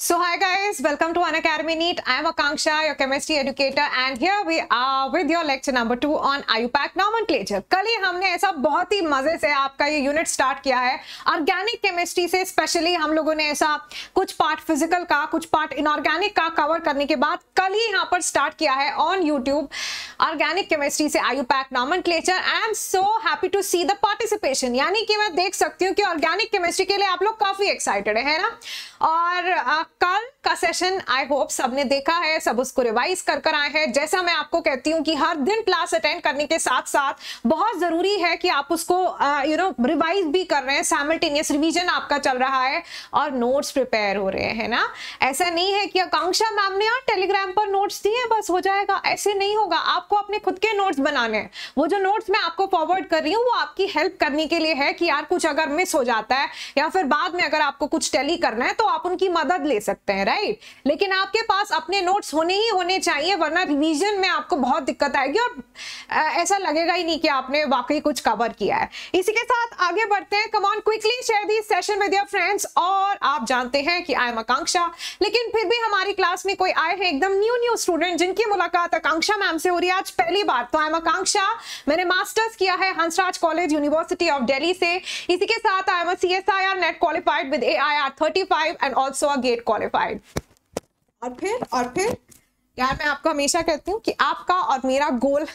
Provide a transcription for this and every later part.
So hi guys, welcome to Unacademy NEET. I'm Akanksha, your chemistry educator and here we are with your lecture number two on IUPAC nomenclature. कल ही हमने ऐसा बहुत ही मजे से आपका ये यूनिट स्टार्ट किया है ऑर्गेनिक केमिस्ट्री से स्पेशली हम लोगों ने ऐसा कुछ पार्ट फिजिकल का कुछ पार्ट इनऑर्गेनिक का कवर करने के बाद कल ही यहाँ पर स्टार्ट किया है ऑन यूट्यूब ऑर्गेनिक केमिस्ट्री से IUPAC nomenclature I am so happy to see the participation यानी कि मैं देख सकती हूँ कि ऑर्गेनिक केमिस्ट्री के लिए आप लोग काफी एक्साइटेड है ना और कल का सेशन आई होप सबने देखा है सब उसको रिवाइज कर कर आए हैं जैसा मैं आपको कहती हूँ कि हर दिन क्लास अटेंड करने के साथ साथ बहुत जरूरी है कि आप उसको यू नो रिवाइज भी कर रहे हैं साइमल्टेनियस रिविजन आपका चल रहा है और नोट्स प्रिपेयर हो रहे हैं ना ऐसा नहीं है कि आकांक्षा मैम ने यार टेलीग्राम पर नोट्स दिए बस हो जाएगा ऐसे नहीं होगा आपको अपने खुद के नोट्स बनाने हैं वो जो नोट्स मैं आपको फॉरवर्ड कर रही हूँ वो आपकी हेल्प करने के लिए है कि यार कुछ अगर मिस हो जाता है या फिर बाद में अगर आपको कुछ टेली करना है तो आप उनकी मदद ले सकते हैं राइट राइट लेकिन आपके पास अपने नोट्स होने ही होने चाहिए वरना रिवीजन में आपको बहुत दिक्कत आएगी और ऐसा लगेगा ही नहीं कि आपने वाकई कुछ कवर किया है इसी के साथ आगे बढ़ते हैं come on quickly share the session with your friends और आप जानते हैं कि आई एम आकांक्षा लेकिन फिर भी हमारी क्लास में कोई आए हैं एकदम न्यू न्यू स्टूडेंट जिनकी मुलाकात आकांक्षा मैम से हो रही है आज पहली बार तो आई एम आकांक्षा मैंने मास्टर्स किया है Hansraj college university of Delhi से इसी के साथ I am C S I R NET qualified with A I R thirty five and also a GATE qualified और फिर और फिर यार मैं आपको हमेशा कहती हूँ कि आपका और मेरा गोल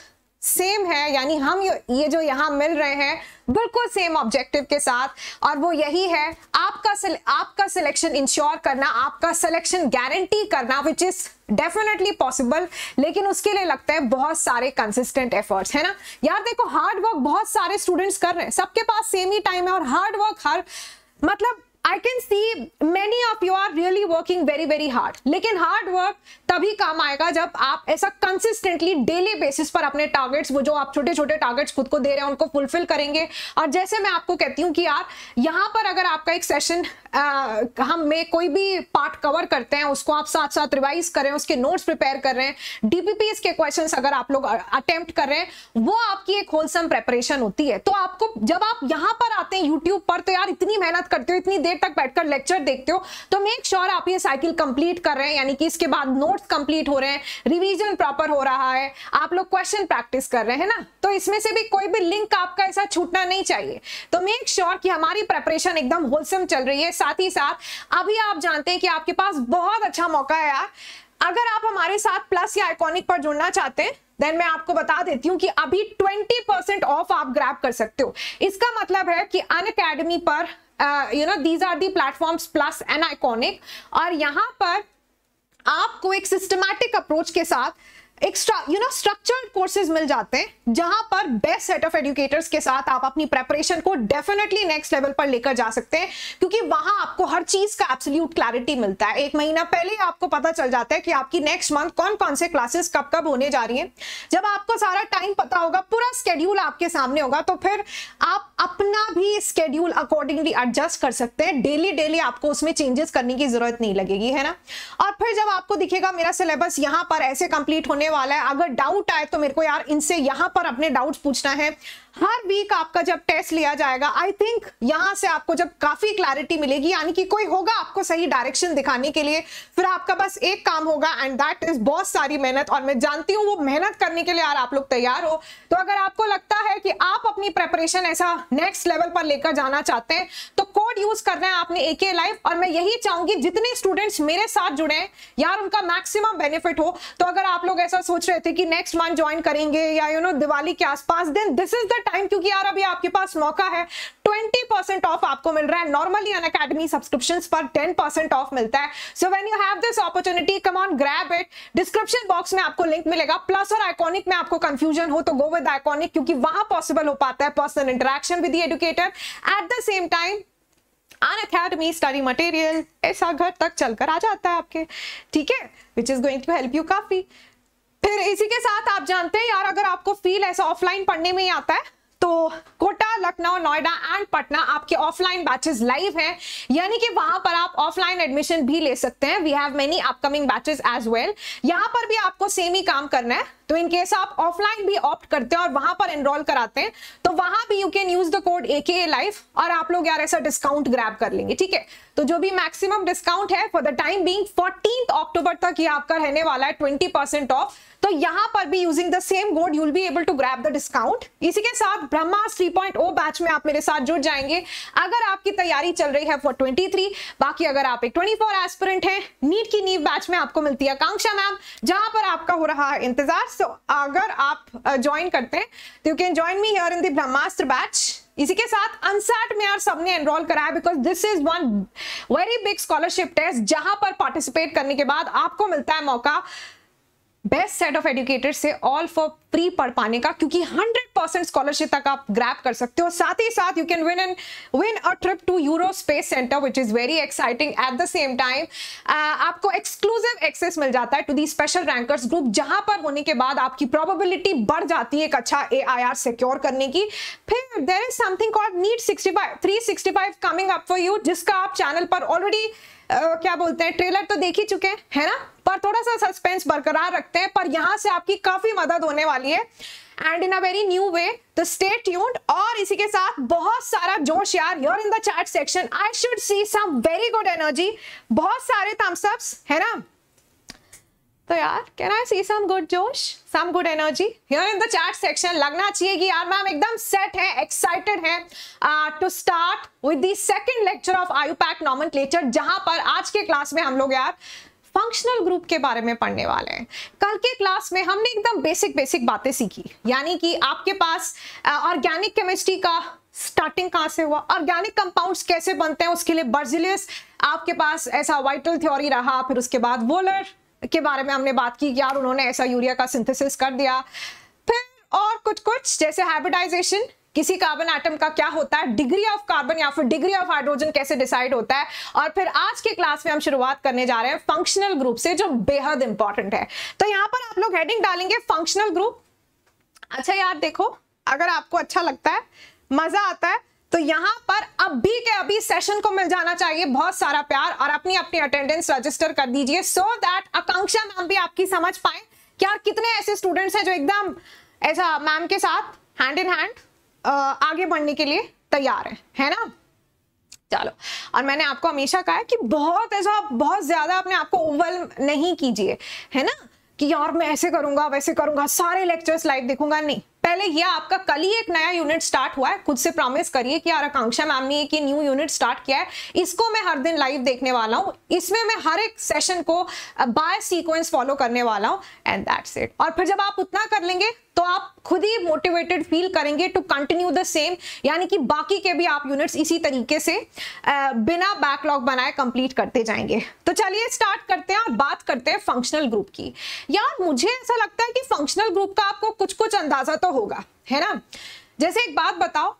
सेम है यानी हम ये जो यहाँ मिल रहे हैं बिल्कुल सेम ऑब्जेक्टिव के साथ और वो यही है आपका आपका सिलेक्शन इंश्योर करना आपका सिलेक्शन गारंटी करना विच इज डेफिनेटली पॉसिबल लेकिन उसके लिए लगता है बहुत सारे कंसिस्टेंट एफर्ट्स है ना यार देखो हार्ड वर्क बहुत सारे स्टूडेंट्स कर रहे हैं सबके पास सेम ही टाइम है और हार्ड वर्क हर मतलब I can see many of you are really working very very hard लेकिन हार्ड वर्क तभी काम आएगा जब आप ऐसा कंसिस्टेंटली डेली बेसिस पर अपने टारगेट्स वो जो आप छोटे छोटे टारगेट्स खुद को दे रहे हैं उनको फुलफिल करेंगे और जैसे मैं आपको कहती हूँ कि यार यहाँ पर अगर आपका एक सेशन आ, हम में कोई भी पार्ट कवर करते हैं उसको आप साथ साथ रिवाइज कर रहे हैं उसके नोट्स प्रिपेयर कर रहे हैं डीपीपीएस के क्वेश्चन अगर आप लोग अटेम्प्ट कर रहे हैं वो आपकी एक होलसम प्रेपरेशन होती है तो आपको जब आप यहां पर आते हैं यूट्यूब पर तो यार इतनी मेहनत करते हो इतनी देर तक बैठकर लेक्चर देखते हो तो मेक श्योर sure आप ये साइकिल कंप्लीट कर रहे हैं यानी कि इसके बाद नोट्स कंप्लीट हो रहे हैं रिवीजन प्रॉपर हो रहा है आप लोग क्वेश्चन प्रैक्टिस कर रहे हैं ना तो इसमें से भी कोई भी लिंक आपका ऐसा छूटना नहीं चाहिए तो मेक श्योर sure कि हमारी प्रेपरेशन एकदम होलसम चल रही है साथ ही साथ अभी आप जानते हैं कि आपके पास बहुत अच्छा मौका है यार अगर आप हमारे साथ प्लस या आइकॉनिक पर जुड़ना चाहते हैं देन मैं आपको बता देती हूँ कि अभी 20% ऑफ आप ग्रैप कर सकते हो इसका मतलब है कि अन अकेडमी पर you know these are the platforms plus and iconic और यहाँ पर आपको एक सिस्टमैटिक अप्रोच के साथ extra you know structured courses मिल जाते हैं जहां पर बेस्ट सेट ऑफ एडुकेटर्स के साथ आप अपनी प्रेपरेशन को डेफिनेटली नेक्स्ट लेवल पर लेकर जा सकते हैं क्योंकि वहां आपको हर चीज का एब्सोल्यूट क्लैरिटी मिलता है एक महीना पहले आपको पता चल जाता है कि आपकी नेक्स्ट मंथ कौन कौन से क्लासेस कब कब होने जा रही है जब आपको सारा टाइम पता होगा पूरा स्केड्यूल आपके सामने होगा तो फिर आप अपना भी स्केड्यूल अकॉर्डिंगली एडजस्ट कर सकते हैं डेली डेली आपको उसमें चेंजेस करने की जरूरत नहीं लगेगी है ना और फिर जब आपको दिखेगा मेरा सिलेबस यहाँ पर ऐसे कंप्लीट होने होने वाला है अगर डाउट आए तो मेरे को यार इनसे यहां पर अपने डाउट्स पूछना है हर वीक आपका जब टेस्ट लिया जाएगा आई थिंक यहां से आपको जब काफी क्लैरिटी मिलेगी यानी कि कोई होगा आपको सही डायरेक्शन दिखाने के लिए फिर आपका बस एक काम होगा एंड दैट इज बहुत सारी मेहनत और मैं जानती हूँ वो मेहनत करने के लिए यार आप लोग तैयार हो तो अगर आपको लगता है कि आप अपनी प्रेपरेशन ऐसा नेक्स्ट लेवल पर लेकर जाना चाहते हैं तो कोड यूज करना है आपने एके लाइफ और मैं यही चाहूंगी जितने स्टूडेंट्स मेरे साथ जुड़े हैं यार उनका मैक्सिमम बेनिफिट हो तो अगर आप लोग ऐसा सोच रहे थे कि नेक्स्ट मंथ ज्वाइन करेंगे या you you know know, Diwali के आसपास then this is the time क्योंकि यार अभी आपके पास मौका है 20% ऑफ आपको मिल रहा है नॉर्मली अन अकेडमी सब्सक्रिप्शन पर 10% ऑफ मिलता है so when you have this opportunity come on grab it description box में आपको लिंक मिलेगा प्लस और आइकॉनिक में आपको कंफ्यूजन हो तो गो विद आइकॉनिक क्योंकि वहां पॉसिबल हो पाता है personal interaction with educator at the same time Unacademy study material ऐसा घर तक चलकर आ जाता है आपके ठीक है which is going to help you काफी फिर इसी के साथ आप जानते हैं यार अगर आपको फील ऐसा ऑफलाइन पढ़ने में ही आता है तो कोटा लखनऊ नोएडा एंड पटना आपके ऑफलाइन बैचेस लाइव हैं यानी कि वहां पर आप ऑफलाइन एडमिशन भी ले सकते हैं we have many upcoming batches as well यहां पर भी आपको सेम ही काम करना है तो इन केस आप ऑफलाइन भी ऑप्ट करते हैं और वहां पर एनरोल कराते हैं तो वहां भी you can use the code A K life और आप लोग यार ऐसा डिस्काउंट ग्रैप कर लेंगे ठीक है तो जो भी मैक्सिमम डिस्काउंट है for the time being fourteen October तक ये आपका रहने वाला है ट्वेंटी परसेंट ऑफ तो यहां पर भी using the same code you'll be able to grab the discount इसी के साथ ब्रह्मास 3.0 बैच में आप मेरे साथ जुड़ जाएंगे अगर आपकी तैयारी चल रही है फॉर 23 बाकी अगर आप एक 24 एस्पिरेंट है नीट की नीव बैच में आपको मिलती है आकांक्षा मैम जहां पर आपका हो रहा है इंतजार सो अगर आप ज्वाइन करते हैं तो you can join me here in the Brahmastra batch इसी के साथ अनसाट में यार सबने एनरोल कराया because this is one very big scholarship test जहां पर पार्टिसिपेट करने के बाद आपको मिलता है मौका बेस्ट सेट ऑफ एडुकेटर से ऑल फॉर फ्री पढ़ पाने का क्योंकि 100 परसेंट स्कॉलरशिप तक आप ग्रैप कर सकते हो साथ ही साथ you can win an win a trip to Euro Space Centre which is very exciting at the same time आपको एक्सक्लूसिव एक्सेस मिल जाता है to the special rankers group जहां पर होने के बाद आपकी प्रोबेबिलिटी बढ़ जाती है एक अच्छा ए आई आर सिक्योर करने की फिर there is something call NEET sixty five sixty five coming up for you जिसका आप चैनल पर ऑलरेडी आ, क्या बोलते हैं ट्रेलर तो देख ही चुके हैं है ना पर थोड़ा सा सस्पेंस बरकरार रखते हैं पर यहां से आपकी काफी मदद होने वाली है and in a very new way तो स्टे ट्यून्ड और इसी के साथ बहुत सारा जोश यार your in the chat section I should see some very good energy बहुत सारे थम्सअप्स है ना तो यार can I C some good जोश some good energy here in the chat section लगना चाहिए कि यार मैम एकदम सेट है एक्साइटेड है to start with the second lecture of IUPAC nomenclature जहां पर आज के क्लास में हम लोग यार फंक्शनल ग्रुप के बारे में पढ़ने वाले हैं कल के क्लास में हमने एकदम बेसिक बेसिक बातें सीखी यानी कि आपके पास ऑर्गेनिक केमिस्ट्री का स्टार्टिंग कहाँ से हुआ ऑर्गेनिक कंपाउंड्स कैसे बनते हैं उसके लिए बर्जिलियस आपके पास ऐसा वाइटल थ्योरी रहा फिर उसके बाद वोलर के बारे में हमने बात की यार उन्होंने ऐसा यूरिया का सिंथेसिस कर दिया फिर और कुछ कुछ जैसे हाइब्रिडाइजेशन किसी कार्बन आइटम का क्या होता है डिग्री ऑफ कार्बन या फिर डिग्री ऑफ हाइड्रोजन कैसे डिसाइड होता है और फिर आज के क्लास में हम शुरुआत करने जा रहे हैं फंक्शनल ग्रुप से जो बेहद इंपॉर्टेंट है तो यहाँ पर आप लोग हेडिंग डालेंगे फंक्शनल ग्रुप अच्छा यार देखो अगर आपको अच्छा लगता है मजा आता है तो यहां पर अभी के अभी सेशन को मिल जाना चाहिए बहुत सारा प्यार और अपनी अपनी अटेंडेंस रजिस्टर कर दीजिए सो दैट आकांक्षा मैम भी आपकी समझ पाए क्या कितने ऐसे स्टूडेंट्स हैं जो एकदम ऐसा मैम के साथ हैंड इन हैंड आगे बढ़ने के लिए तैयार है है ना चलो और मैंने आपको हमेशा कहा है कि बहुत ऐसा बहुत ज्यादा अपने आपको ओवल नहीं कीजिए है ना कि यार मैं ऐसे करूंगा वैसे करूंगा सारे लेक्चर्स लाइव देखूंगा नहीं पहले ये आपका कल ही एक नया यूनिट स्टार्ट हुआ है खुद से प्रॉमिस करिए कि यार आकांक्षा मैम ने एक न्यू यूनिट स्टार्ट किया है इसको मैं हर दिन लाइव देखने वाला हूँ इसमें मैं हर एक सेशन को बाय सीक्वेंस फॉलो करने वाला हूँ एंड दैट्स इट और फिर जब आप उतना कर लेंगे तो आप खुद ही मोटिवेटेड फील करेंगे टू कंटिन्यू द सेम यानी कि बाकी के भी आप यूनिट्स इसी तरीके से बिना बैकलॉग बनाए कंप्लीट करते जाएंगे तो चलिए स्टार्ट करते हैं और बात करते हैं फंक्शनल ग्रुप की यार मुझे ऐसा लगता है कि फंक्शनल ग्रुप का आपको कुछ कुछ अंदाजा तो होगा है ना जैसे एक बात बताओ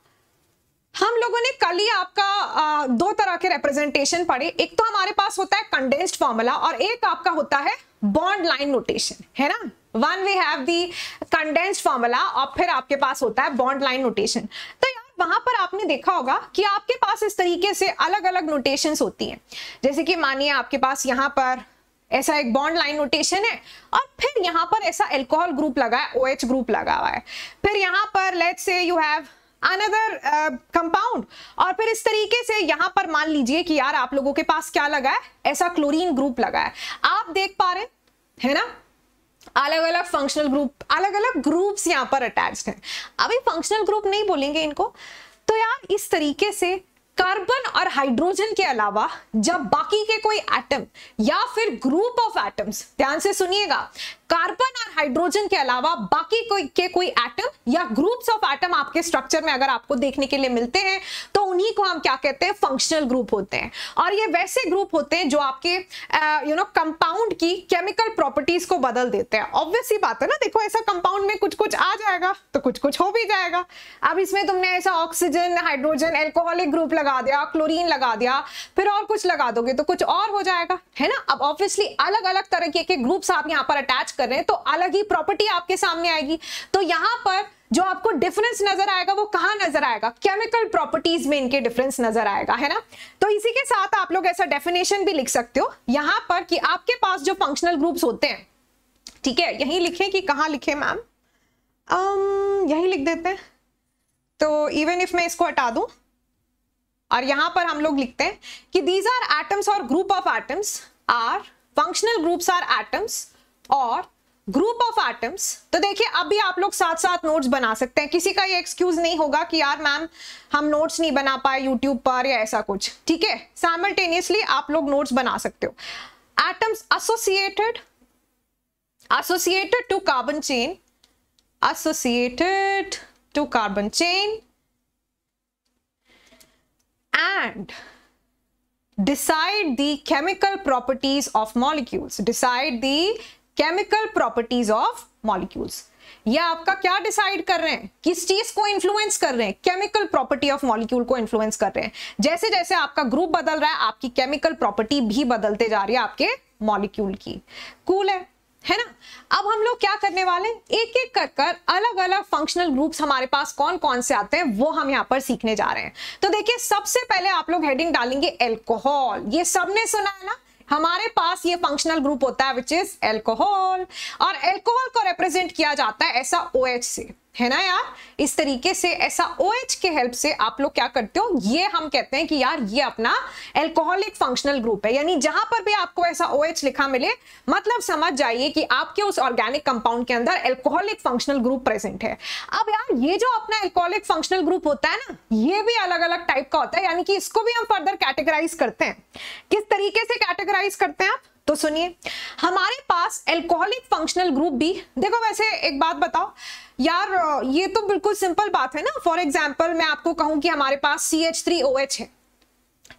हम लोगों ने कल ही आपका आ, दो तरह के रिप्रेजेंटेशन पढ़े एक तो हमारे पास होता है कंडेंस्ड फॉर्मूला और एक आपका होता है बॉन्ड लाइन नोटेशन है ना one we have the condensed formula और फिर आपके पास होता है बॉन्ड लाइन नोटेशन तो यार वहां पर आपने देखा होगा कि आपके पास इस तरीके से अलग अलग नोटेशंस होती हैं जैसे कि मानिए आपके पास यहाँ पर ऐसा एक बॉन्ड लाइन नोटेशन है और फिर यहाँ पर ऐसा एल्कोहल ग्रुप लगा है ओ OH ग्रुप लगा हुआ है फिर यहाँ पर late say you have another compound और फिर इस तरीके से यहाँ पर मान लीजिए कि यार आप लोगों के पास क्या लगा है ऐसा क्लोरीन ग्रुप लगा है आप देख पा रहे हैं ना अलग अलग फंक्शनल ग्रुप अलग अलग ग्रुप्स यहाँ पर अटैच हैं अभी फंक्शनल ग्रुप नहीं बोलेंगे इनको तो यार इस तरीके से कार्बन और हाइड्रोजन के अलावा जब बाकी के कोई एटम या फिर ग्रुप ऑफ एटम्स ध्यान से सुनिएगा कार्बन और हाइड्रोजन के अलावा बाकी कोई के कोई एटम या ग्रुप्स ऑफ एटम आपके स्ट्रक्चर में अगर आपको देखने के लिए मिलते हैं तो उन्हीं को हम क्या कहते हैं फंक्शनल ग्रुप होते हैं और ये वैसे ग्रुप होते हैं जो आपके यू नो कंपाउंड की केमिकल प्रॉपर्टीज को बदल देते हैं ऑब्वियस ही बात है ना देखो ऐसा कंपाउंड में कुछ कुछ आ जाएगा तो कुछ कुछ हो भी जाएगा अब इसमें तुमने ऐसा ऑक्सीजन हाइड्रोजन एल्कोहलिक ग्रुप लगा दिया क्लोरिन लगा दिया फिर और कुछ लगा दोगे तो कुछ और हो जाएगा है ना अब ऑब्वियसली अलग अलग तरीके के ग्रुप्स आप यहाँ पर अटैच कर कर रहे हैं तो अलग ही प्रॉपर्टी आपके सामने आएगी तो यहां पर जो आपको डिफरेंस नजर आएगा वो कहां नजर आएगा केमिकल प्रॉपर्टीज में इनके डिफरेंस नजर आएगा है ना तो इसी के साथ आप लोग ऐसा डेफिनेशन भी लिख सकते हो यहां पर कि आपके पास जो फंक्शनल ग्रुप्स होते हैं ठीक है यही लिखें कि कहां लिखें मैम um, यही लिख देते हैं तो इवन इफ मैं इसको हटा दूं और यहां पर हम लोग लिखते हैं कि दीज आर एटम्स और group of atoms are functional groups are atoms और ग्रुप ऑफ एटम्स तो देखिए अभी आप लोग साथ साथ नोट्स बना सकते हैं किसी का ये एक्सक्यूज नहीं होगा कि यार मैम हम नोट्स नहीं बना पाए यूट्यूब पर या ऐसा कुछ ठीक है साइमल्टेनियसली आप लोग नोट्स बना सकते हो atoms associated associated to carbon chain associated to carbon chain and decide the chemical properties of molecules decide the chemical properties of molecules ये आपका क्या डिसाइड कर रहे हैं किस चीज को इन्फ्लुएंस कर रहे हैं केमिकल प्रॉपर्टी ऑफ मॉलिक्यूल को इन्फ्लुएंस कर रहे हैं जैसे जैसे आपका ग्रुप बदल रहा है आपकी केमिकल प्रॉपर्टी भी बदलते जा रही है आपके मॉलिक्यूल की कूल cool है है ना अब हम लोग क्या करने वाले एक एक कर कर अलग अलग फंक्शनल ग्रुप्स हमारे पास कौन कौन से आते हैं वो हम यहाँ पर सीखने जा रहे हैं तो देखिए सबसे पहले आप लोग हेडिंग डालेंगे एल्कोहल ये सबने सुना है ना हमारे पास ये फंक्शनल ग्रुप होता है विच इज एल्कोहल और एल्कोहल को रिप्रेजेंट किया जाता है ऐसा ओ OH से है ना यार इस तरीके से ऐसा ओ OH के हेल्प से आप लोग क्या करते हो ये हम कहते हैं कि यार ये अपना एल्कोहलिक फंक्शनल ग्रुप है यानी जहां पर भी आपको ऐसा ओ OH लिखा मिले मतलब समझ जाइए कि आपके उस ऑर्गेनिक कंपाउंड के अंदर एल्कोहलिक फंक्शनल ग्रुप प्रेजेंट है अब यार ये जो अपना एल्कोहलिक फंक्शनल ग्रुप होता है ना ये भी अलग अलग टाइप का होता है यानी कि इसको भी हम फर्दर कैटेगराइज करते हैं किस तरीके से कैटेगराइज करते हैं आप तो सुनिए हमारे पास एल्कोहलिक फंक्शनल ग्रुप भी देखो वैसे एक बात बताओ यार ये तो बिल्कुल सिंपल बात है ना फॉर एग्जाम्पल मैं आपको कहूं कि हमारे पास C H three O H है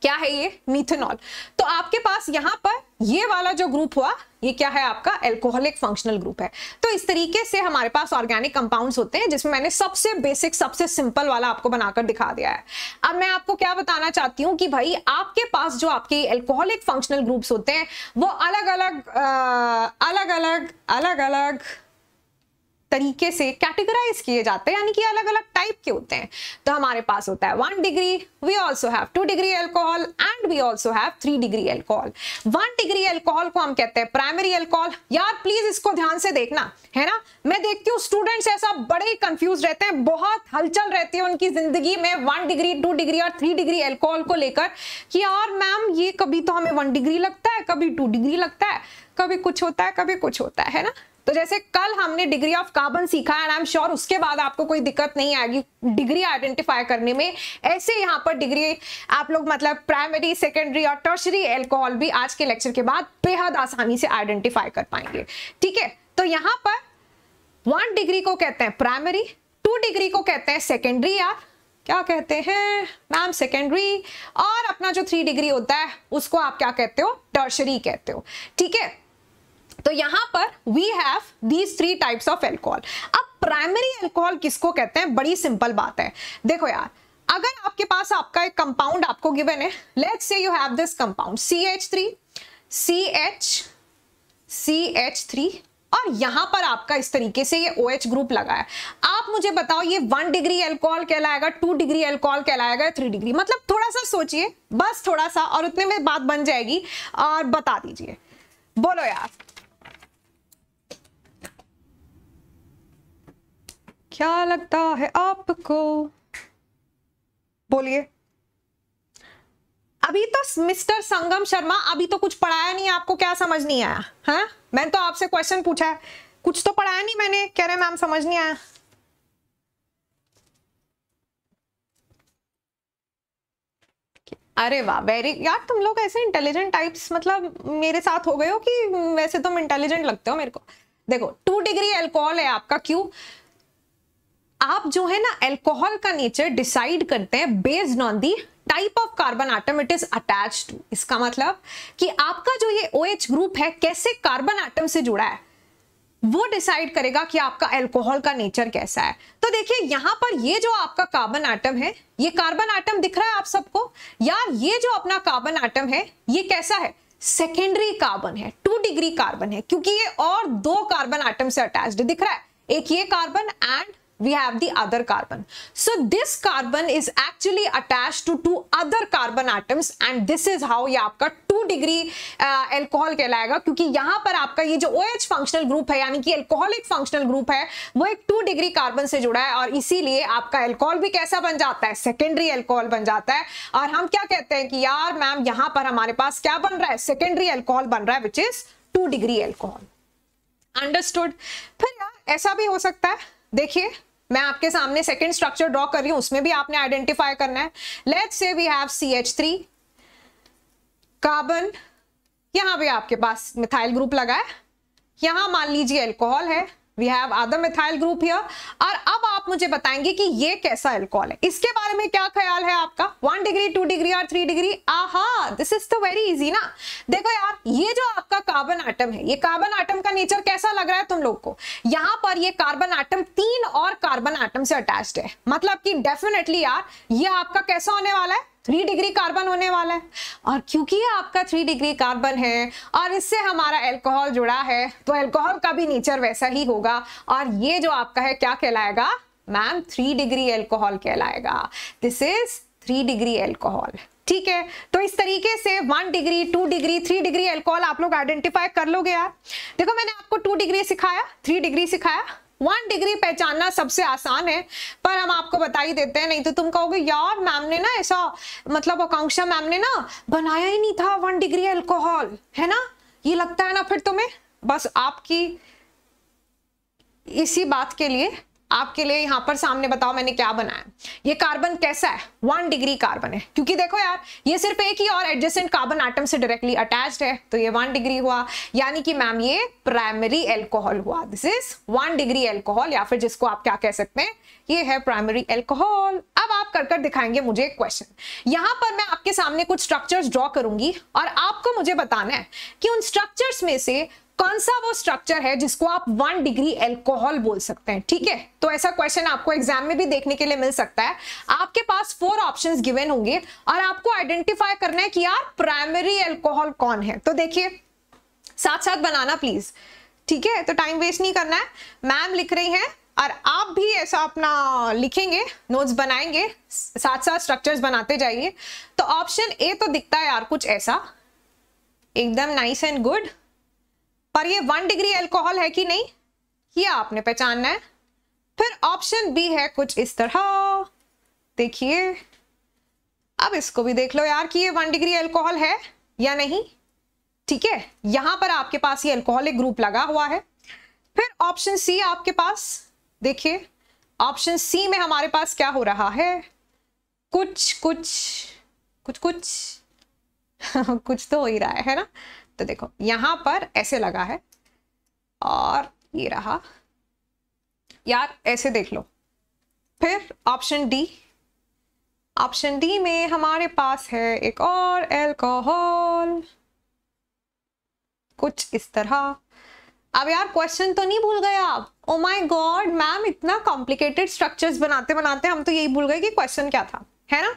क्या है ये मीथेनॉल तो आपके पास यहाँ पर ये वाला जो ग्रुप हुआ ये क्या है आपका एल्कोहलिक फंक्शनल ग्रुप है तो इस तरीके से हमारे पास ऑर्गेनिक कंपाउंड्स होते हैं जिसमें मैंने सबसे बेसिक सबसे सिंपल वाला आपको बनाकर दिखा दिया है अब मैं आपको क्या बताना चाहती हूँ कि भाई आपके पास जो आपके एल्कोहलिक फंक्शनल ग्रुप्स होते हैं वो अलग अलग आ, अलग अलग अलग अलग, अलग तरीके से कैटेगराइज किए जाते हैं यानी कि अलग अलग टाइप के होते हैं तो हमारे पास होता है one degree we also have two degree alcohol and we also have three degree alcohol one degree alcohol को हम कहते हैं प्राइमरी एल्कोहल यार प्लीज इसको ध्यान से देखना है ना मैं देखती हूँ स्टूडेंट्स ऐसा बड़े ही कंफ्यूज रहते हैं बहुत हलचल रहती है उनकी जिंदगी में वन डिग्री टू डिग्री और थ्री डिग्री एल्कोहल को लेकर कि यार मैम ये कभी तो हमें वन डिग्री लगता है कभी टू डिग्री लगता है कभी कुछ होता है कभी कुछ होता है ना तो जैसे कल हमने डिग्री ऑफ कार्बन सीखा एंड आई एम श्योर उसके बाद आपको कोई दिक्कत नहीं आएगी डिग्री आइडेंटिफाई करने में ऐसे यहाँ पर डिग्री आप लोग मतलब प्राइमरी सेकेंडरी और टर्शरी एल्कोहल भी आज के लेक्चर के बाद बेहद आसानी से आइडेंटिफाई कर पाएंगे ठीक है तो यहाँ पर वन डिग्री को कहते हैं प्राइमरी टू डिग्री को कहते हैं सेकेंडरी या क्या कहते हैं मैम सेकेंडरी और अपना जो थ्री डिग्री होता है उसको आप क्या कहते हो टर्शरी कहते हो ठीक है तो यहां पर we have these three types of alcohol अब प्राइमरी एल्कोहल किसको कहते हैं बड़ी सिंपल बात है देखो यार अगर आपके पास आपका एक कंपाउंड आपको गिवन है let's say you have this compound C H three C H C H three और यहां पर आपका इस तरीके से ये ओ OH ग्रुप लगा है आप मुझे बताओ ये वन डिग्री एल्कोहल कहलाएगा टू डिग्री एल्कोहल कहलाएगा थ्री डिग्री मतलब थोड़ा सा सोचिए बस थोड़ा सा और उतने में बात बन जाएगी और बता दीजिए बोलो यार क्या लगता है आपको बोलिए अभी तो मिस्टर संगम शर्मा अभी तो कुछ पढ़ाया नहीं आपको क्या समझ नहीं आया है हाँ? मैंने तो आपसे क्वेश्चन पूछा है कुछ तो पढ़ाया नहीं मैंने कह रहे मैम समझ नहीं आया अरे वाह वेरी यार तुम लोग ऐसे इंटेलिजेंट टाइप्स मतलब मेरे साथ हो गए हो कि वैसे तुम इंटेलिजेंट लगते हो मेरे को देखो टू डिग्री एल्कोहल है आपका क्यों आप जो है ना एल्कोहल का नेचर डिसाइड करते हैं based on the type of carbon atom it is attach to इसका मतलब कि आपका जो ये ओ OH ग्रुप है कैसे कार्बन आटम से जुड़ा है वो डिसाइड करेगा कि आपका एल्कोहल का नेचर कैसा है तो देखिए यहां पर ये जो आपका कार्बन आटम है ये कार्बन आटम दिख रहा है आप सबको यार ये जो अपना कार्बन आटम है ये कैसा है सेकेंडरी कार्बन है टू डिग्री कार्बन है क्योंकि ये और दो कार्बन आटम से अटैच्ड दिख रहा है एक ये carbon and we have the other carbon. So this carbon is actually attached to two other carbon atoms and this is how ये आपका टू डिग्री एल्कोहल कहलाएगा क्योंकि यहाँ पर आपका ये जो OH फंक्शनल ग्रुप है यानी कि एल्कोहलिक फंक्शनल ग्रुप है वो एक टू डिग्री कार्बन से जुड़ा है और इसीलिए आपका एल्कोहल भी कैसा बन जाता है सेकेंडरी एल्कोहल बन जाता है और हम क्या कहते हैं कि यार मैम यहाँ पर हमारे पास क्या बन रहा है सेकेंडरी एल्कोहल बन रहा है which is two degree alcohol understood फिर यार ऐसा भी हो सकता है देखिए मैं आपके सामने सेकेंड स्ट्रक्चर ड्रॉ कर रही हूं उसमें भी आपने आइडेंटिफाई करना है let's say we have C H three carbon यहां भी आपके पास मिथाइल ग्रुप लगा है यहां मान लीजिए एल्कोहल है we have atom methyl group here और अब आप मुझे बताएंगे कि ये कैसा एल्कोहल है इसके बारे में क्या ख्याल है आपका वन डिग्री टू डिग्री और three degree aha this is तो वेरी इजी ना देखो यार ये जो आपका कार्बन आइटम है ये कार्बन आइटम का नेचर कैसा लग रहा है तुम लोग को यहाँ पर ये कार्बन आइटम तीन और कार्बन आइटम से अटैच है मतलब की डेफिनेटली यार ये आपका कैसा होने वाला है थ्री डिग्री कार्बन होने वाला है और क्योंकि आपका थ्री डिग्री कार्बन है और इससे हमारा एल्कोहल जुड़ा है तो एल्कोहल का भी नेचर वैसा ही होगा और ये जो आपका है क्या कहलाएगा मैम थ्री डिग्री एल्कोहल कहलाएगा this is three degree alcohol ठीक है तो इस तरीके से one degree two degree three degree alcohol आप लोग आइडेंटिफाई कर लोगे यार देखो मैंने आपको टू डिग्री सिखाया थ्री डिग्री सिखाया वन डिग्री पहचानना सबसे आसान है पर हम आपको बता ही देते हैं नहीं तो तुम कहोगे यार मैम ने ना ऐसा मतलब आकांक्षा मैम ने ना बनाया ही नहीं था वन डिग्री एल्कोहल है ना ये लगता है ना फिर तुम्हें बस आपकी इसी बात के लिए आपके लिए यहाँ पर सामने बताओ मैंने क्या बनाया ये कार्बन कैसा है वन डिग्री कार्बन है क्योंकि देखो यार ये सिर्फ एक ही और एडजस्टेंट कार्बन आइटम से डायरेक्टली अटैच है तो ये वन डिग्री हुआ यानी कि मैम ये प्राइमरी एल्कोहल हुआ this is one degree alcohol या फिर जिसको आप क्या कह सकते हैं ये है प्राइमरी एल्कोहल अब आप कर कर दिखाएंगे मुझे एक क्वेश्चन यहां पर मैं आपके सामने कुछ स्ट्रक्चर्स ड्रॉ करूंगी और आपको मुझे बताना है कि उन स्ट्रक्चर्स में से कौन सा वो स्ट्रक्चर है जिसको आप वन डिग्री एल्कोहल बोल सकते हैं ठीक है तो ऐसा क्वेश्चन आपको एग्जाम में भी देखने के लिए मिल सकता है आपके पास फोर ऑप्शंस गिवन होंगे और आपको आइडेंटिफाई करना है कि यार प्राइमरी एल्कोहल कौन है तो देखिए साथ साथ बनाना प्लीज ठीक है तो टाइम वेस्ट नहीं करना है मैम लिख रही है और आप भी ऐसा अपना लिखेंगे नोट्स बनाएंगे साथ साथ स्ट्रक्चर्स बनाते जाइए तो ऑप्शन ए तो दिखता है यार कुछ ऐसा एकदम नाइस एंड गुड पर ये वन डिग्री एल्कोहल है कि नहीं ये आपने पहचानना है फिर ऑप्शन बी है कुछ इस तरह देखिए अब इसको भी देख लो यार कि ये वन डिग्री एल्कोहल है या नहीं ठीक है यहां पर आपके पास ये एल्कोहलिक ग्रुप लगा हुआ है फिर ऑप्शन सी आपके पास देखिए ऑप्शन सी में हमारे पास क्या हो रहा है कुछ कुछ कुछ कुछ कुछ तो हो ही रहा है, है ना तो देखो यहां पर ऐसे लगा है और ये रहा यार ऐसे देख लो फिर ऑप्शन डी ऑप्शन डी में हमारे पास है एक और एल्कोहल कुछ इस तरह अब यार क्वेश्चन तो नहीं भूल गए आप ओ माय गॉड मैम इतना कॉम्प्लिकेटेड स्ट्रक्चर्स बनाते बनाते हम तो यही भूल गए कि क्वेश्चन क्या था है ना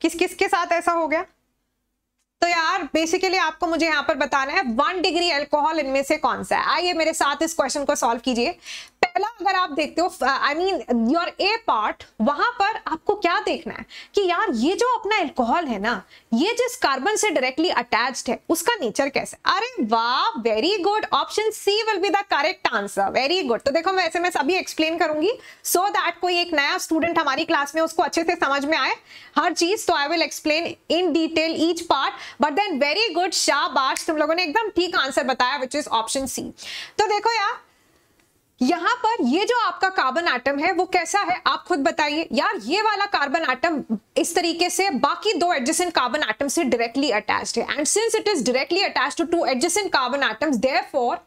किस किस के साथ ऐसा हो गया तो यार बेसिकली आपको मुझे यहाँ पर बताना है वन डिग्री एल्कोहल इनमें से कौन सा है आइए मेरे साथ इस क्वेश्चन को सॉल्व कीजिए पहला अगर आप देखते हो I mean your A part वहां पर आप क्या देखना है कि यार ये जो अपना एल्कोहल है ना ये जिस कार्बन से डायरेक्टली अटैच्ड है उसका नेचर कैसे अरे वाह very good option C will be the correct answer very good तो देखो मैं ऐसे में सभी एक्सप्लेन करूंगी सो so दैट कोई एक नया स्टूडेंट हमारी क्लास में उसको अच्छे से समझ में आए हर चीज तो I will explain in detail each part but then very good शाबाश तुम लोगों ने एकदम ठीक आंसर बताया विच इज ऑप्शन सी तो देखो यार यहां पर ये जो आपका कार्बन आइटम है वो कैसा है आप खुद बताइए यार ये वाला कार्बन आइटम इस तरीके से बाकी दो एडजेसेंट कार्बन आइटम से डायरेक्टली अटैच्ड है and since it is directly attached to two adjacent carbon atoms therefore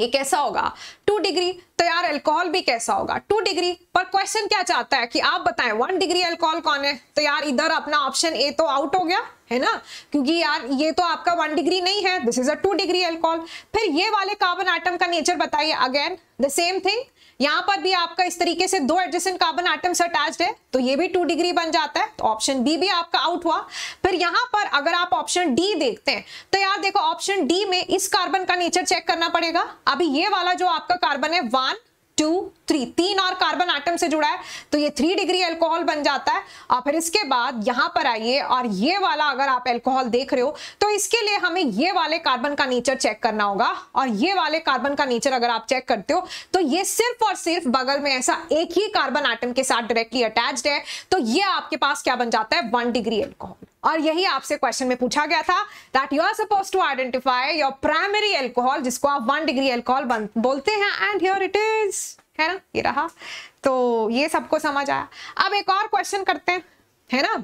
ये कैसा होगा टू डिग्री तो यार अल्कोहल भी कैसा होगा टू डिग्री पर क्वेश्चन क्या चाहता है कि आप बताएं वन डिग्री अल्कोहल कौन है तो यार इधर अपना ऑप्शन ए तो आउट हो गया है ना क्योंकि यार ये तो आपका वन डिग्री नहीं है this is a two degree alcohol फिर ये वाले कार्बन आइटम का नेचर बताइए अगेन द सेम थिंग यहां पर भी आपका इस तरीके से दो एडजेसेंट कार्बन आइटम्स अटैच्ड है तो ये भी टू डिग्री बन जाता है तो ऑप्शन बी भी आपका आउट हुआ फिर यहां पर अगर आप ऑप्शन डी देखते हैं तो यार देखो ऑप्शन डी में इस कार्बन का नेचर चेक करना पड़ेगा अभी ये वाला जो आपका कार्बन है वन टू थ्री तीन और कार्बन आइटम से जुड़ा है तो ये थ्री डिग्री एल्कोहल बन जाता है और फिर इसके बाद यहां पर आइए और ये वाला अगर आप एल्कोहल देख रहे हो तो इसके लिए हमें ये वाले कार्बन का नेचर चेक करना होगा और ये वाले कार्बन का नेचर अगर आप चेक करते हो तो ये सिर्फ और सिर्फ बगल में ऐसा एक ही कार्बन आइटम के साथ डायरेक्टली अटैच है तो ये आपके पास क्या बन जाता है वन डिग्री एल्कोहल और यही आपसे क्वेश्चन में पूछा गया था that you are suppose to identify your primary alcohol जिसको आप वन डिग्री एल्कोहल बोलते हैं एंड हियर इट इज है ना ये रहा तो ये सबको समझ आया अब एक और क्वेश्चन करते हैं है ना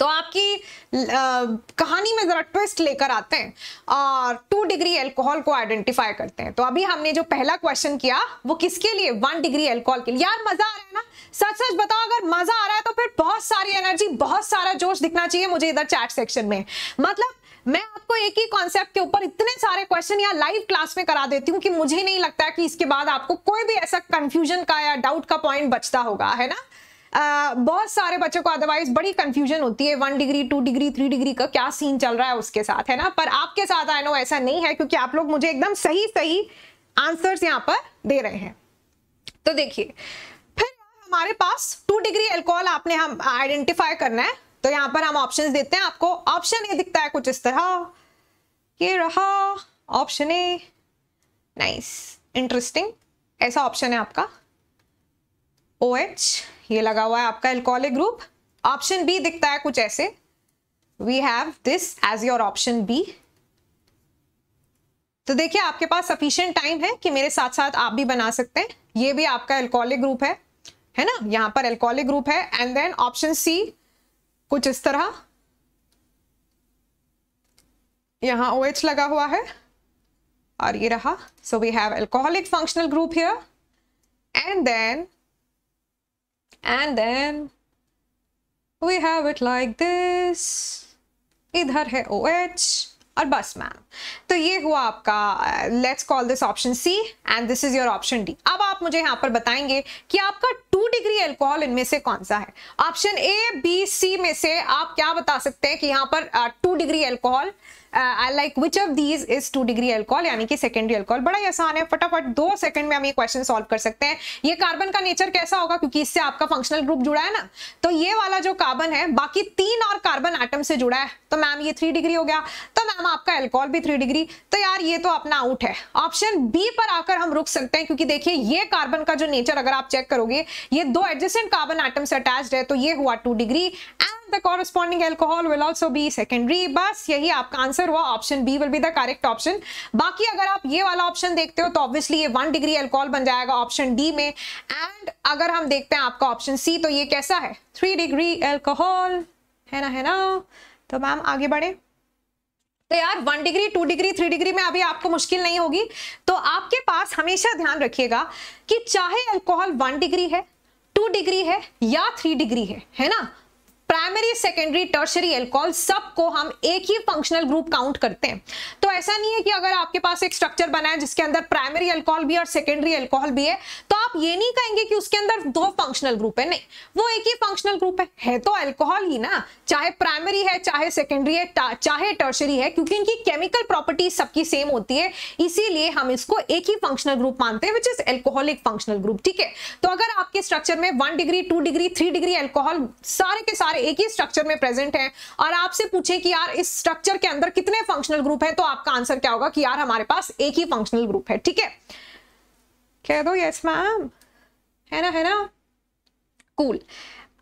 तो आपकी आ, कहानी में ज़रा ट्विस्ट लेकर आते हैं और टू डिग्री एल्कोहल को आइडेंटिफाई करते हैं तो अभी हमने जो पहला क्वेश्चन किया वो किसके लिए वन डिग्री एल्कोहल के लिए यार मज़ा आ रहा है ना सच सच बताओ अगर मज़ा आ रहा है तो फिर बहुत सारी एनर्जी बहुत सारा जोश दिखना चाहिए मुझे इधर चैट सेक्शन में मतलब मैं आपको एक ही कॉन्सेप्ट के ऊपर इतने सारे क्वेश्चन या लाइव क्लास में करा देती हूँ कि मुझे नहीं लगता है कि इसके बाद आपको कोई भी ऐसा कंफ्यूजन का या डाउट का पॉइंट बचता होगा है ना बहुत सारे बच्चों को अदरवाइज बड़ी कंफ्यूजन होती है one degree two degree three degree का क्या सीन चल रहा है उसके साथ है ना पर आपके साथ आई नो ऐसा नहीं है क्योंकि आप लोग मुझे एकदम सही सही आंसर्स यहाँ पर दे रहे हैं तो देखिए फिर हमारे पास टू डिग्री एल्कोहल आपने हम आइडेंटिफाई करना है तो यहाँ पर हम ऑप्शन देते हैं आपको ऑप्शन ए दिखता है कुछ इस तरह ये रहा ऑप्शन ए नाइस इंटरेस्टिंग ऐसा ऑप्शन है आपका ओ OH, एच ये लगा हुआ है आपका एल्कोहलिक ग्रुप ऑप्शन बी दिखता है कुछ ऐसे we have this as your option B तो देखिए आपके पास सफिशियंट टाइम है कि मेरे साथ साथ आप भी बना सकते हैं ये भी आपका एल्कोहलिक ग्रुप है है ना यहां पर एल्कोहलिक ग्रुप है एंड देन ऑप्शन सी कुछ इस तरह यहां ओ OH लगा हुआ है और ये रहा so we have alcoholic functional group here and then And then we have it like this. इधर है ओ OH. और बस मैम तो ये हुआ आपका let's call this option C and this is your option D अब आप मुझे यहां पर बताएंगे कि आपका टू डिग्री एल्कोहल इनमें से कौन सा है ऑप्शन ए बी सी में से आप क्या बता सकते हैं कि यहां पर two degree alcohol I like which of these is two degree alcohol यानी कि सेकेंडरी एल्कोहल बड़ा ही आसान है फटाफट दो सेकंड में हम ये क्वेश्चन सॉल्व कर सकते हैं ये कार्बन का नेचर कैसा होगा क्योंकि इससे आपका फंक्शनल ग्रुप जुड़ा है ना तो ये वाला जो कार्बन है बाकी तीन और कार्बन आइटम से जुड़ा है तो मैम ये थ्री डिग्री हो गया तो मैम आपका एल्कोहल भी थ्री डिग्री तो यार ये तो अपना आउट है ऑप्शन बी पर आकर हम रुक सकते हैं क्योंकि देखिए ये कार्बन का जो नेचर अगर आप चेक करोगे ये दो एडजस्टेंट कार्बन आइटम से अटैच है तो ये हुआ two degree and the corresponding alcohol will also be secondary बस यही आपका आंसर हुआ option B will be the correct option बाकी अगर आप ये वाला ऑप्शन देखते हो तो ऑब्वियसली ये वन डिग्री अल्कोहल बन जाएगा ऑप्शन डी में एंड अगर हम देखते हैं आपका ऑप्शन सी तो ये कैसा है थ्री डिग्री एल्कोहल है ना है ना तो मैम आगे बढ़े तो यार one degree two degree three degree में अभी आपको मुश्किल नहीं होगी तो आपके पास हमेशा ध्यान रखिएगा कि चाहे अल्कोहल वन डिग्री है टू डिग्री है या थ्री डिग्री है है ना प्राइमरी सेकेंडरी टर्शरी एल्कोहल सबको हम एक ही फंक्शनल ग्रुप काउंट करते हैं तो ऐसा नहीं है कि अगर आपके पास एक स्ट्रक्चर बना है जिसके अंदर प्राइमरी एल्कोहल भी और सेकेंडरी एल्कोहल भी है तो आप ये नहीं कहेंगे कि उसके अंदर दो फंक्शनल ग्रुप है नहीं वो एक ही फंक्शनल ग्रुप है, है तो एल्कोहल ही ना चाहे प्राइमरी है चाहे सेकेंडरी है चाहे टर्शरी है क्योंकि इनकी केमिकल प्रॉपर्टी सबकी सेम होती है इसीलिए हम इसको एक ही फंक्शनल ग्रुप मानते हैं which is alcoholic functional group ठीक है तो अगर आपके स्ट्रक्चर में one degree two degree three degree alcohol सारे के सारे एक ही स्ट्रक्चर में प्रेजेंट है और आपसे पूछे कि यार इस स्ट्रक्चर के अंदर कितने फंक्शनल ग्रुप है तो आपका आंसर क्या होगा कि यार हमारे पास एक ही फंक्शनल ग्रुप है ठीक है कह दो यस मैम है ना है ना कूल cool.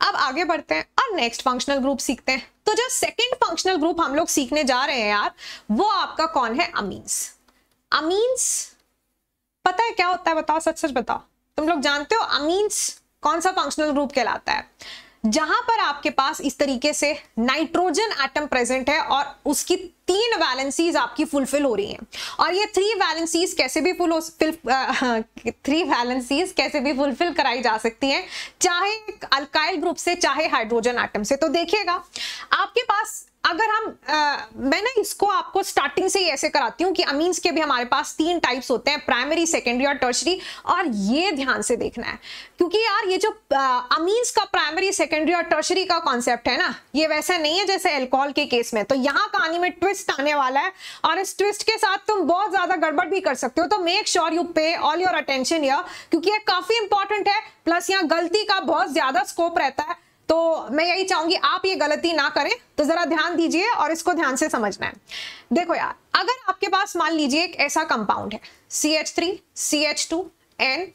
अब आगे बढ़ते हैं और नेक्स्ट फंक्शनल ग्रुप सीखते हैं तो जो सेकंड फंक्शनल ग्रुप हम लोग सीखने जा रहे हैं यार वो आपका कौन है अमीन्स अमीन्स पता है क्या होता है बताओ सच सच बताओ तुम लोग जानते हो अमीन्स कौन सा फंक्शनल ग्रुप कहलाता है जहां पर आपके पास इस तरीके से नाइट्रोजन एटम प्रेजेंट है और उसकी तीन वैलेंसीज आपकी फुलफिल हो रही हैं और ये थ्री वैलेंसीज कैसे भी फुल थ्री वैलेंसीज कैसे भी फुलफिल कराई जा सकती हैं चाहे अल्काइल ग्रुप से चाहे हाइड्रोजन एटम से तो देखिएगा आपके पास अगर हम आ, मैं ना इसको आपको स्टार्टिंग से ही ऐसे कराती हूँ कि अमीन्स के भी हमारे पास तीन टाइप्स होते हैं प्राइमरी सेकेंडरी और टर्शरी और ये ध्यान से देखना है क्योंकि यार ये जो अमीन्स का प्राइमरी सेकेंडरी और टर्शरी का कॉन्सेप्ट है ना ये वैसा नहीं है जैसे एल्कोहल के केस में तो यहाँ कहानी में ट्विस्ट आने वाला है और इस ट्विस्ट के साथ तुम बहुत ज्यादा गड़बड़ भी कर सकते हो तो make sure you pay all your attention यर क्योंकि ये काफी इंपॉर्टेंट है प्लस यहाँ गलती का बहुत ज्यादा स्कोप रहता है तो मैं यही चाहूंगी आप ये गलती ना करें तो जरा ध्यान दीजिए और इसको ध्यान से समझना है देखो यार अगर आपके पास मान लीजिए एक ऐसा कंपाउंड है C H three C H two N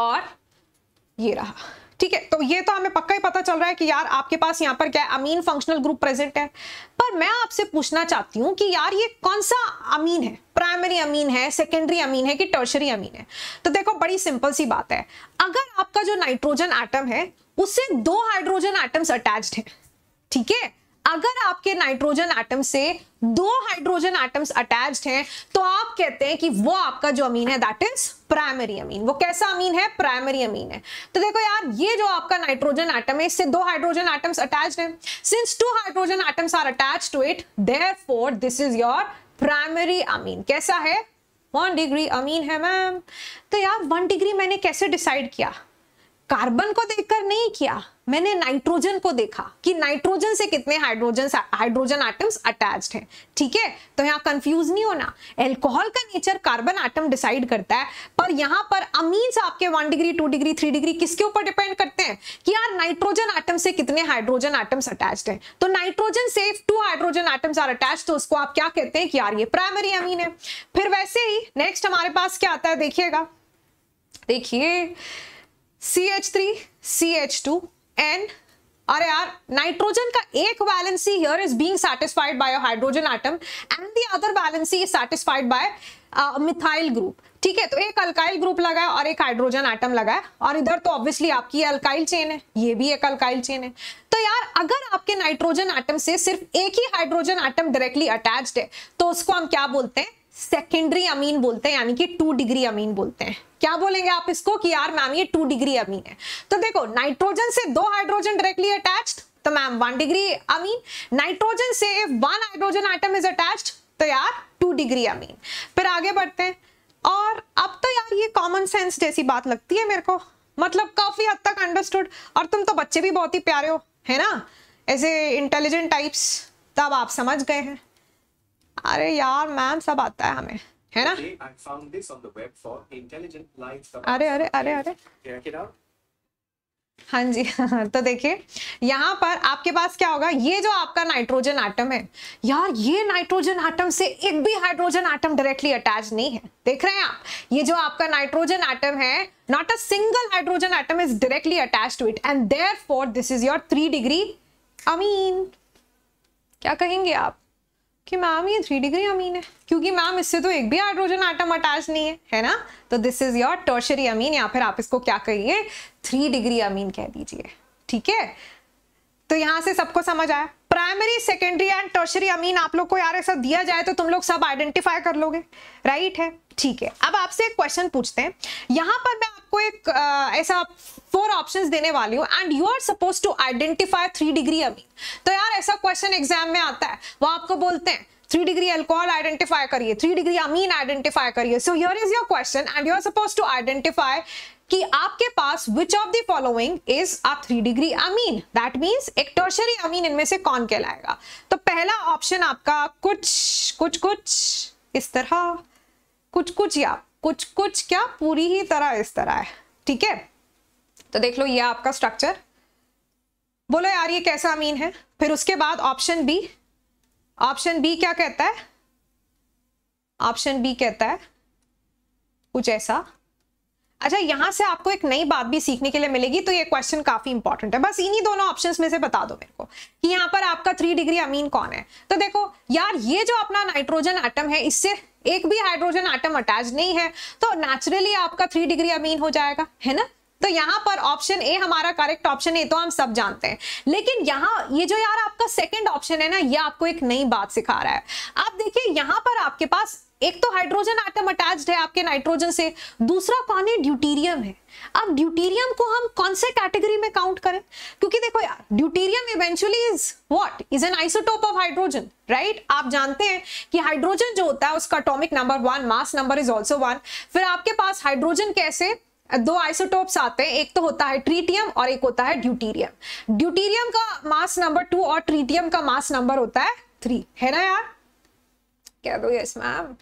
और ये रहा ठीक है तो ये तो हमें पक्का ही पता चल रहा है कि यार आपके पास यहाँ पर क्या अमीन फंक्शनल ग्रुप प्रेजेंट है पर मैं आपसे पूछना चाहती हूँ कि यार ये कौन सा अमीन है प्राइमरी अमीन है सेकेंडरी अमीन है कि टर्शरी अमीन है तो देखो बड़ी सिंपल सी बात है अगर आपका जो नाइट्रोजन आइटम है उससे दो हाइड्रोजन एटम्स अटैच्ड हैं ठीक है अगर आपके नाइट्रोजन एटम से दो हाइड्रोजन एटम्स अटैच्ड हैं तो आप कहते हैं कि वो आपका जो अमीन है दैट इज प्राइमरी अमीन वो कैसा अमीन है प्राइमरी अमीन है तो देखो यार ये जो आपका नाइट्रोजन एटम है इससे दो हाइड्रोजन एटम्स अटैच्ड हैं since two hydrogen atoms are attach to it therefore this is your primary amine कैसा है वन डिग्री अमीन है मैम तो यार वन डिग्री मैंने कैसे डिसाइड किया कार्बन को देखकर नहीं किया मैंने नाइट्रोजन को देखा कि नाइट्रोजन से कितने हाइड्रोजन हाइड्रोजन आइटम्स अटैच हैं ठीक है तो यहाँ कंफ्यूज नहीं होना एल्कोहल का नेचर कार्बन आइटम डिसाइड करता है पर यहाँ पर अमीन आपके one degree two degree three degree किसके ऊपर डिपेंड करते हैं कि यार नाइट्रोजन आइटम से कितने हाइड्रोजन आइटम्स अटैच हैं तो नाइट्रोजन से two hydrogen atoms are attach तो उसको आप क्या कहते हैं कि यार ये प्राइमरी अमीन है फिर वैसे ही नेक्स्ट हमारे पास क्या आता है देखिएगा देखिए C H three C H two N अरे यार नाइट्रोजन का एक valency here is being satisfied by hydrogen atom and the other valency is satisfied by methyl group ठीक है तो एक अल्काइल ग्रुप लगाया और एक हाइड्रोजन आइटम लगाया और इधर तो ऑब्वियसली आपकी अल्काइल चेन है ये भी एक अल्काइल चेन है तो यार अगर आपके नाइट्रोजन आइटम से सिर्फ एक ही हाइड्रोजन आइटम डायरेक्टली अटैच्ड है तो उसको हम क्या बोलते हैं सेकेंडरी अमीन बोलते हैं यानी कि टू डिग्री अमीन बोलते हैं क्या बोलेंगे आप इसको कि यार मैम ये टू डिग्री अमीन है तो देखो नाइट्रोजन से दो हाइड्रोजन डायरेक्टली अटैच्ड तो ma'am one degree amine nitrogen से if one hydrogen atom is attach तो यार टू डिग्री अमीन फिर आगे बढ़ते हैं और अब तो यार ये कॉमन सेंस जैसी बात लगती है मेरे को मतलब काफी हद तक अंडरस्टूड और तुम तो बच्चे भी बहुत ही प्यारे हो है ना ऐसे इंटेलिजेंट टाइप्स तब आप समझ गए हैं अरे यार मैम सब आता है हमें है ना अरे अरे अरे अरे हाँ जी हाँ तो देखिए यहाँ पर आपके पास क्या होगा ये जो आपका नाइट्रोजन आटम है यार ये नाइट्रोजन आटम से एक भी हाइड्रोजन आटम डायरेक्टली अटैच नहीं है देख रहे हैं आप ये जो आपका नाइट्रोजन आटम है not a single hydrogen atom is directly attach to it and there this is your three degree amine क्या कहेंगे आप कि मैम ये थ्री डिग्री अमीन है क्योंकि मैम इससे तो एक भी हाइड्रोजन आटम अटैच नहीं है है ना तो this is your tertiary amine या फिर आप इसको क्या कहिए थ्री डिग्री अमीन कह दीजिए ठीक है तो यहां से सबको समझ आया primary secondary and tertiary amine आप लोग को यार ऐसा दिया जाए तो तुम लोग सब आइडेंटिफाई कर लोगे राइट है ठीक है अब आपसे एक क्वेश्चन पूछते हैं यहां पर मैं आपको एक आ, ऐसा फोर ऑप्शंस देने वाली हूं and you are suppose to identify three degree amine तो यार ऐसा क्वेश्चन एग्जाम में आता है वो आपको बोलते हैं थ्री डिग्री एल्कोहल आइडेंटिफाई करिए थ्री डिग्री अमीन आइडेंटिफाई करिए so here is your question and you are suppose to identify कि आपके पास which of the following is a three degree amine that means एक टर्शरी अमीन इनमें से कौन कहलाएगा तो पहला ऑप्शन आपका कुछ कुछ कुछ इस तरह कुछ कुछ या कुछ कुछ क्या पूरी ही तरह इस तरह है ठीक है तो देख लो ये आपका स्ट्रक्चर बोलो यार ये कैसा अमीन है फिर उसके बाद ऑप्शन बी ऑप्शन बी क्या कहता है ऑप्शन बी कहता है कुछ ऐसा अच्छा यहाँ से आपको एक नई बात भी सीखने के लिए मिलेगी तो ये क्वेश्चन काफी इंपॉर्टेंट है बस इन्हीं दोनों ऑप्शंस में से बता दो मेरे को कि यहाँ पर आपका थ्री डिग्री अमीन कौन है तो देखो यार ये जो अपना नाइट्रोजन आइटम है इससे एक भी हाइड्रोजन आइटम अटैच नहीं है तो नेचुरली आपका थ्री डिग्री अमीन हो जाएगा है ना तो यहाँ पर ऑप्शन ए हमारा करेक्ट ऑप्शन है तो हम सब जानते हैं लेकिन यहाँ ये जो यार आपका सेकंड ऑप्शन है ना ये आपको एक नई बात सिखा रहा है आप देखिए यहाँ पर आपके पास एक तो हाइड्रोजन आटम अटैच्ड है आपके नाइट्रोजन से दूसरा कौन है ड्यूटीरियम है अब ड्यूटीरियम को हम कौन से कैटेगरी में काउंट करें क्योंकि देखो यार deuterium eventually is what is an isotope of hydrogen right आप जानते हैं कि हाइड्रोजन जो होता है उसका atomic number one mass number is also one फिर आपके पास हाइड्रोजन कैसे दो आइसोटोप्स आते हैं एक तो होता है ट्रीटियम और एक होता है ड्यूटीरियम ड्यूटीरियम का मास नंबर टू और ट्रीटियम का मास नंबर होता है थ्री है ना यार क्या दो यस मैम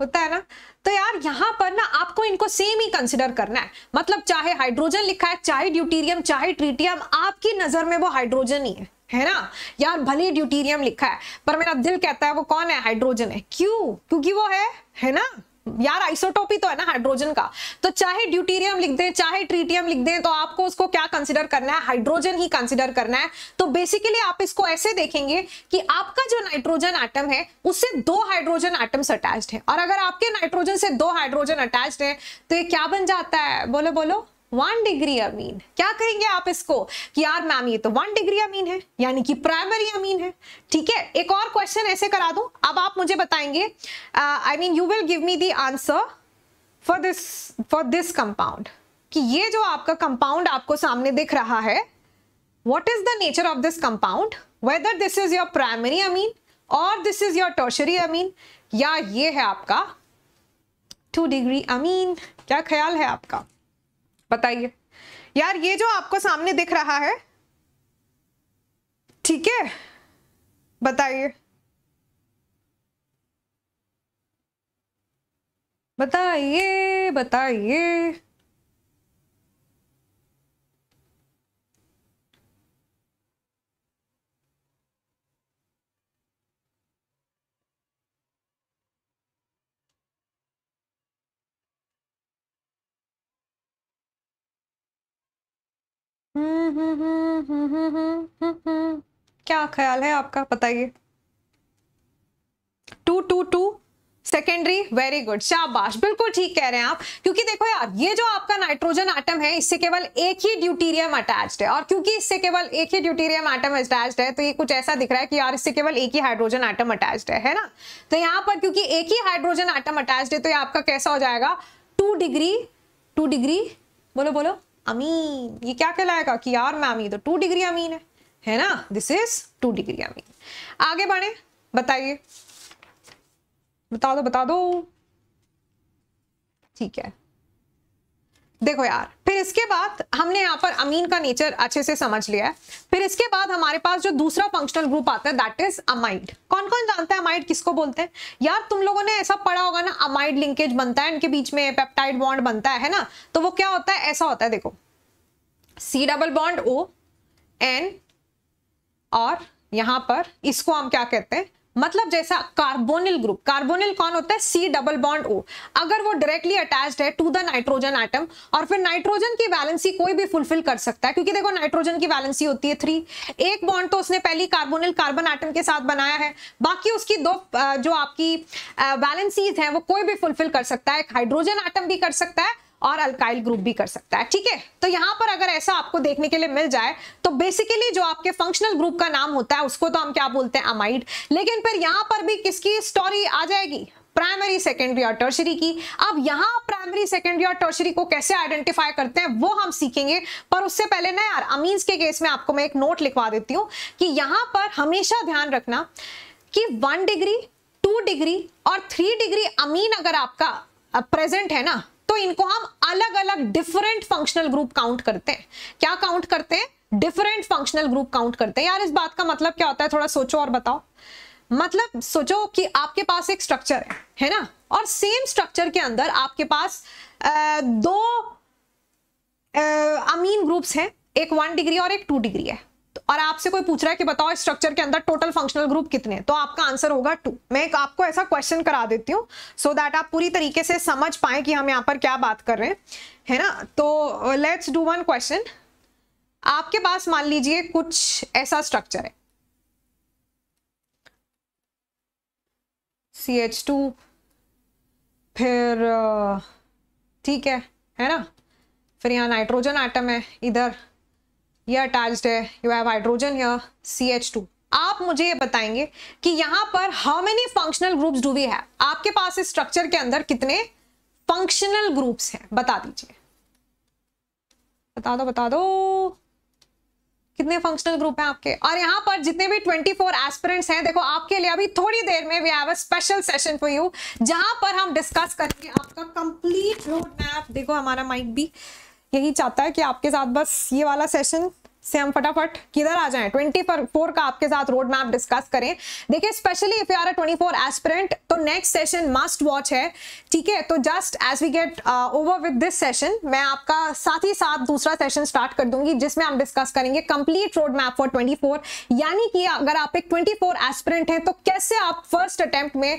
होता है ना तो यार यहाँ पर ना आपको इनको सेम ही कंसिडर करना है मतलब चाहे हाइड्रोजन लिखा है चाहे ड्यूटीरियम चाहे ट्रीटियम आपकी नजर में वो हाइड्रोजन ही है है ना यार भले ड्यूटीरियम लिखा है पर मेरा दिल कहता है वो कौन है हाइड्रोजन है क्यों क्योंकि वो है है ना यार आइसोटोपी तो है ना हाइड्रोजन का तो चाहे ड्यूटीरियम लिख दें चाहे ट्रीटियम लिख दें तो आपको उसको क्या कंसिडर करना है हाइड्रोजन ही कंसिडर करना है तो बेसिकली आप इसको ऐसे देखेंगे कि आपका जो नाइट्रोजन आइटम है उससे दो हाइड्रोजन आइटम्स अटैच्ड है और अगर आपके नाइट्रोजन से दो हाइड्रोजन अटैच्ड है तो ये क्या बन जाता है बोलो बोलो वन डिग्री अमीन क्या कहेंगे आप इसको कि यार मैम ये तो वन डिग्री अमीन है यानी कि प्राइमरी अमीन है ठीक है एक और क्वेश्चन ऐसे करा दू अब आप मुझे बताएंगे I mean you will give me the answer for this for this compound कि ये जो आपका कंपाउंड आपको सामने दिख रहा है what is the nature of this compound whether this is your primary amine और this is your tertiary amine या ये है आपका टू डिग्री अमीन क्या ख्याल है आपका बताइए यार ये जो आपको सामने दिख रहा है ठीक है बताइए बताइए बताइए क्या ख्याल है आपका बताइए two two two secondary very good शाबाश बिल्कुल ठीक कह रहे हैं आप क्योंकि देखो यार ये जो आपका नाइट्रोजन आइटम है इससे केवल एक ही ड्यूटीरियम अटैच्ड है और क्योंकि इससे केवल एक ही ड्यूटीरियम आइटम अटैच्ड है तो ये कुछ ऐसा दिख रहा है कि यार इससे केवल एक ही हाइड्रोजन आइटम अटैच्ड है है ना तो यहाँ पर क्योंकि एक ही हाइड्रोजन आइटम अटैच है तो ये आपका कैसा हो जाएगा टू डिग्री टू डिग्री बोलो बोलो अमीन ये क्या कहलाएगा कि यार मैम ये तो टू डिग्री अमीन है है ना this is two degree amine आगे बढ़े बताइए बता दो बता दो ठीक है देखो यार फिर इसके बाद हमने यहाँ पर अमीन का नेचर अच्छे से समझ लिया है फिर इसके बाद हमारे पास जो दूसरा फंक्शनल ग्रुप आता है दैट इज अमाइड कौन कौन जानता है अमाइड किसको बोलते हैं यार तुम लोगों ने ऐसा पढ़ा होगा ना अमाइड लिंकेज बनता है इनके बीच में पेप्टाइड बॉन्ड बनता है ना तो वो क्या होता है ऐसा होता है देखो C double bond O N और यहां पर इसको हम क्या कहते हैं मतलब जैसा कार्बोनिल ग्रुप कार्बोनिल कौन होता है सी डबल बॉन्ड ओ अगर वो डायरेक्टली अटैच्ड है टू द नाइट्रोजन एटम और फिर नाइट्रोजन की वैलेंसी कोई भी फुलफिल कर सकता है क्योंकि देखो नाइट्रोजन की वैलेंसी होती है थ्री एक बॉन्ड तो उसने पहली कार्बोनिल कार्बन एटम के साथ बनाया है बाकी उसकी दो जो आपकी वैलेंसीज हैं वो कोई भी फुलफिल कर सकता है एक हाइड्रोजन एटम भी कर सकता है और अल्काइल ग्रुप भी कर सकता है ठीक है तो यहां पर अगर ऐसा आपको देखने के लिए मिल जाए तो बेसिकली जो आपके फंक्शनल ग्रुप का नाम होता है उसको तो हम क्या बोलते हैं अमाइड लेकिन फिर यहां पर भी किसकी स्टोरी आ जाएगी प्राइमरी सेकेंडरी और टर्शरी की अब यहाँ प्राइमरी सेकेंडरी और टर्शरी को कैसे आइडेंटिफाई करते हैं वो हम सीखेंगे पर उससे पहले ना यार अमीन्स के केस में आपको मैं एक नोट लिखवा देती हूँ कि यहां पर हमेशा ध्यान रखना कि वन डिग्री टू डिग्री और थ्री डिग्री अमीन अगर आपका प्रेजेंट है ना तो इनको हम अलग अलग डिफरेंट फंक्शनल ग्रुप काउंट करते हैं क्या काउंट करते हैं डिफरेंट फंक्शनल ग्रुप काउंट करते हैं यार इस बात का मतलब क्या होता है थोड़ा सोचो और बताओ मतलब सोचो कि आपके पास एक स्ट्रक्चर है है ना और सेम स्ट्रक्चर के अंदर आपके पास आ, दो अमीन ग्रुप्स हैं एक वन डिग्री और एक टू डिग्री है और आपसे कोई पूछ रहा है कि बताओ स्ट्रक्चर के अंदर टोटल फंक्शनल ग्रुप कितने तो आपका आंसर होगा टू मैं एक आपको ऐसा क्वेश्चन करा देती हूँ सो दैट आप पूरी तरीके से समझ पाए कि हम यहाँ पर क्या बात कर रहे हैं है ना तो लेट्स डू वन क्वेश्चन आपके पास मान लीजिए कुछ ऐसा स्ट्रक्चर है सी एच टू फिर uh, ठीक है है ना फिर यहाँ नाइट्रोजन आइटम है इधर ये अटैच्ड है you have hydrogen here C H two आप मुझे ये बताएंगे कि यहाँ पर how many functional groups do we है आपके पास इस स्ट्रक्चर के अंदर कितने फंक्शनल ग्रुप्स हैं बता दीजिए बता दो बता दो कितने फंक्शनल ग्रुप हैं आपके और यहाँ पर जितने भी 24 फोर एस्पिरेंट्स हैं देखो आपके लिए अभी थोड़ी देर में we have a special session for you जहां पर हम डिस्कस करेंगे आपका कंप्लीट रोड मैप देखो हमारा माइक भी यही चाहता है कि आपके साथ बस ये वाला सेशन से हम फटाफट किधर आ जाएं 24 का आपके साथ रोड मैप डिस्कस करें देखिए specially if you are a 24 aspirant तो नेक्स्ट सेशन मस्ट वॉच है ठीक है तो just as we get over with this session मैं आपका साथ ही साथ दूसरा सेशन स्टार्ट कर दूंगी जिसमें हम डिस्कस करेंगे कंप्लीट रोड मैप फॉर 24 यानी कि अगर आप एक 24 एस्पिरेंट हैं तो कैसे आप फर्स्ट अटेम्प्ट में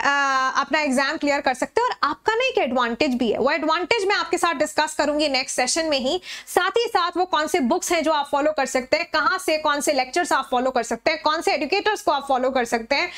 अपना एग्जाम क्लियर कर सकते हैं और आपका ना एक एडवांटेज भी है वो एडवांटेज मैं आपके साथ डिस्कस करूंगी नेक्स्ट सेशन में ही साथ ही साथ वो कौन से बुक्स हैं जो आप फॉलो कर सकते हैं कहाँ से कौन से लेक्चर्स आप फॉलो कर सकते हैं कौन से एडुकेटर्स को आप फॉलो कर सकते हैं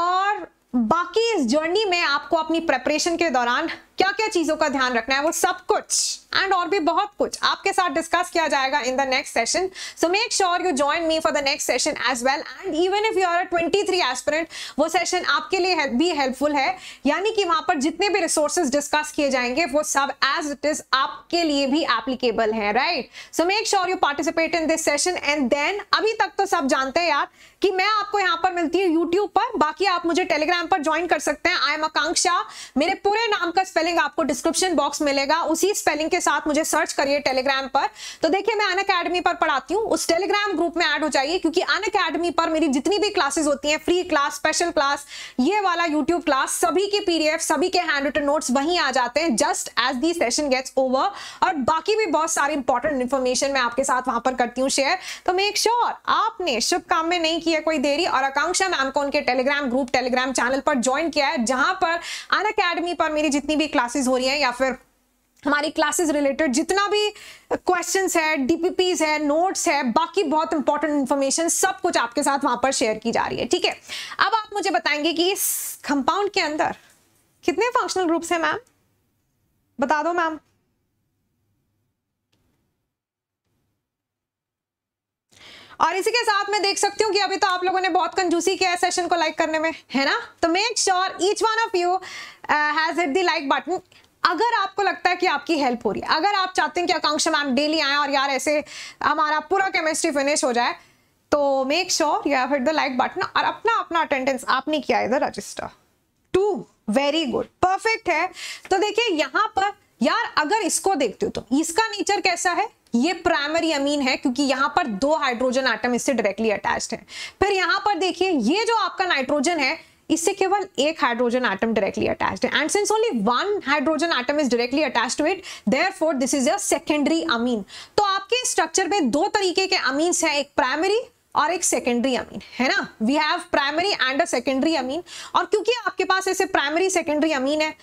और बाकी इस जर्नी में आपको अपनी प्रेपरेशन के दौरान क्या क्या चीजों का ध्यान रखना है वो सब कुछ एंड और भी बहुत कुछ आपके साथ डिस्कस किया जाएगा in the next session so make sure you join me for the next session as well and even if you are twenty three aspirant वो सेशन आपके लिए हेल्प भी हेल्पफुल है यानी कि वहां पर जितने भी रिसोर्सेज डिस्कस किए जाएंगे वो सब एज इट इज आपके लिए भी एप्लीकेबल है right so make sure you participate in this session and then अभी तक तो सब जानते हैं यार कि मैं आपको यहां पर मिलती हूँ यूट्यूब पर बाकी आप मुझे टेलीग्राम पर ज्वाइन कर सकते हैं आई एम आकांक्षा मेरे पूरे नाम का स्पेलिंग आपको डिस्क्रिप्शन बॉक्स मिलेगा उसी स्पेलिंग के साथ मुझे सर्च करिए टेलीग्राम पर तो देखिए मैं अन अकेडमी पर पढ़ाती हूँ उस टेलीग्राम ग्रुप में ऐड हो जाइए क्योंकि अन अकेडमी पर मेरी जितनी भी क्लासेस होती हैं फ्री क्लास स्पेशल क्लास ये वाला यूट्यूब क्लास सभी के पीडीएफ सभी के हैंड रिटन नोट्स वहीं आ जाते हैं just as the session gets over और बाकी भी बहुत सारी इंपॉर्टेंट इन्फॉर्मेशन मैं आपके साथ वहां पर करती हूँ शेयर तो मेक श्योर sure, आपने शुभ काम में नहीं किया कोई देरी और आकांक्षा मैम को उनके टेलीग्राम ग्रुप टेलीग्राम चैनल पर ज्वाइन किया है जहां पर अन अकेडमी पर मेरी जितनी भी क्लासेस हो रही हैं या फिर हमारी क्लासेस रिलेटेड जितना भी क्वेश्चंस है डीपीपीज है नोट्स है बाकी बहुत इंपॉर्टेंट इन्फॉर्मेशन सब कुछ आपके साथ वहां पर शेयर की जा रही है ठीक है अब आप मुझे बताएंगे कि इस कंपाउंड के अंदर कितने फंक्शनल ग्रुप्स हैं मैम बता दो मैम और इसी के साथ मैं देख सकती हूँ कि अभी तो आप लोगों ने बहुत कंजूसी किया है सेशन को लाइक करने में है ना तो make sure each one of you has hit the like button अगर आपको लगता है कि आपकी हेल्प हो रही है अगर आप चाहते हैं कि आकांक्षा मैम डेली आए और यार ऐसे हमारा पूरा केमिस्ट्री फिनिश हो जाए तो make sure you have hit the like button और अपना अपना अटेंडेंस आपने किया इधर register too very good perfect है तो देखिए यहां पर यार अगर इसको देखते हो तो इसका नेचर कैसा है ये प्राइमरी अमीन है क्योंकि यहां पर दो हाइड्रोजन आइटम इससे डायरेक्टली अटैच्ड है फिर यहां पर देखिए ये जो आपका नाइट्रोजन है इससे केवल एक हाइड्रोजन आइटम डायरेक्टली अटैच है and since only one hydrogen atom is directly attach to it therefore this is a secondary amine तो आपके स्ट्रक्चर में दो तरीके के अमीन हैं एक प्राइमरी और एक सेकेंडरी अमीन है ना we have primary and a secondary amine और क्योंकि आपके पास ऐसे प्राइमरी सेकेंडरी अमीन है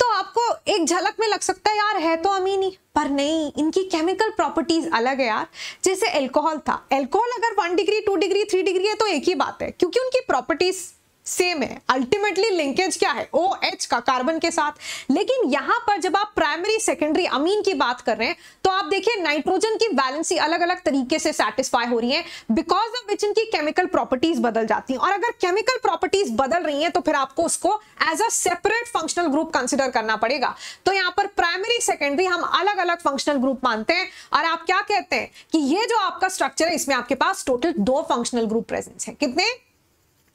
तो आपको एक झलक में लग सकता है यार है तो अमीन ही पर नहीं इनकी केमिकल प्रॉपर्टीज अलग है यार जैसे एल्कोहल था एल्कोहल अगर one degree two degree three degree है तो एक ही बात है क्योंकि उनकी प्रॉपर्टीज सेम है अल्टीमेटली लिंकेज क्या है ओ एच का कार्बन के साथ लेकिन यहां पर जब आप प्राइमरी सेकेंडरी अमीन की बात कर रहे हैं तो आप देखिए नाइट्रोजन की बैलेंसी अलग अलग तरीके से सेटिस्फाई हो रही है बिकॉज ऑफ विच इनकी केमिकल प्रॉपर्टीज बदल जाती हैं और अगर केमिकल प्रॉपर्टीज बदल रही हैं तो फिर आपको उसको as a separate functional group consider करना पड़ेगा तो यहां पर प्राइमरी सेकेंडरी हम अलग अलग फंक्शनल ग्रुप मानते हैं और आप क्या कहते हैं कि ये जो आपका स्ट्रक्चर है इसमें आपके पास टोटल दो फंक्शनल ग्रुप प्रेजेंस है कितने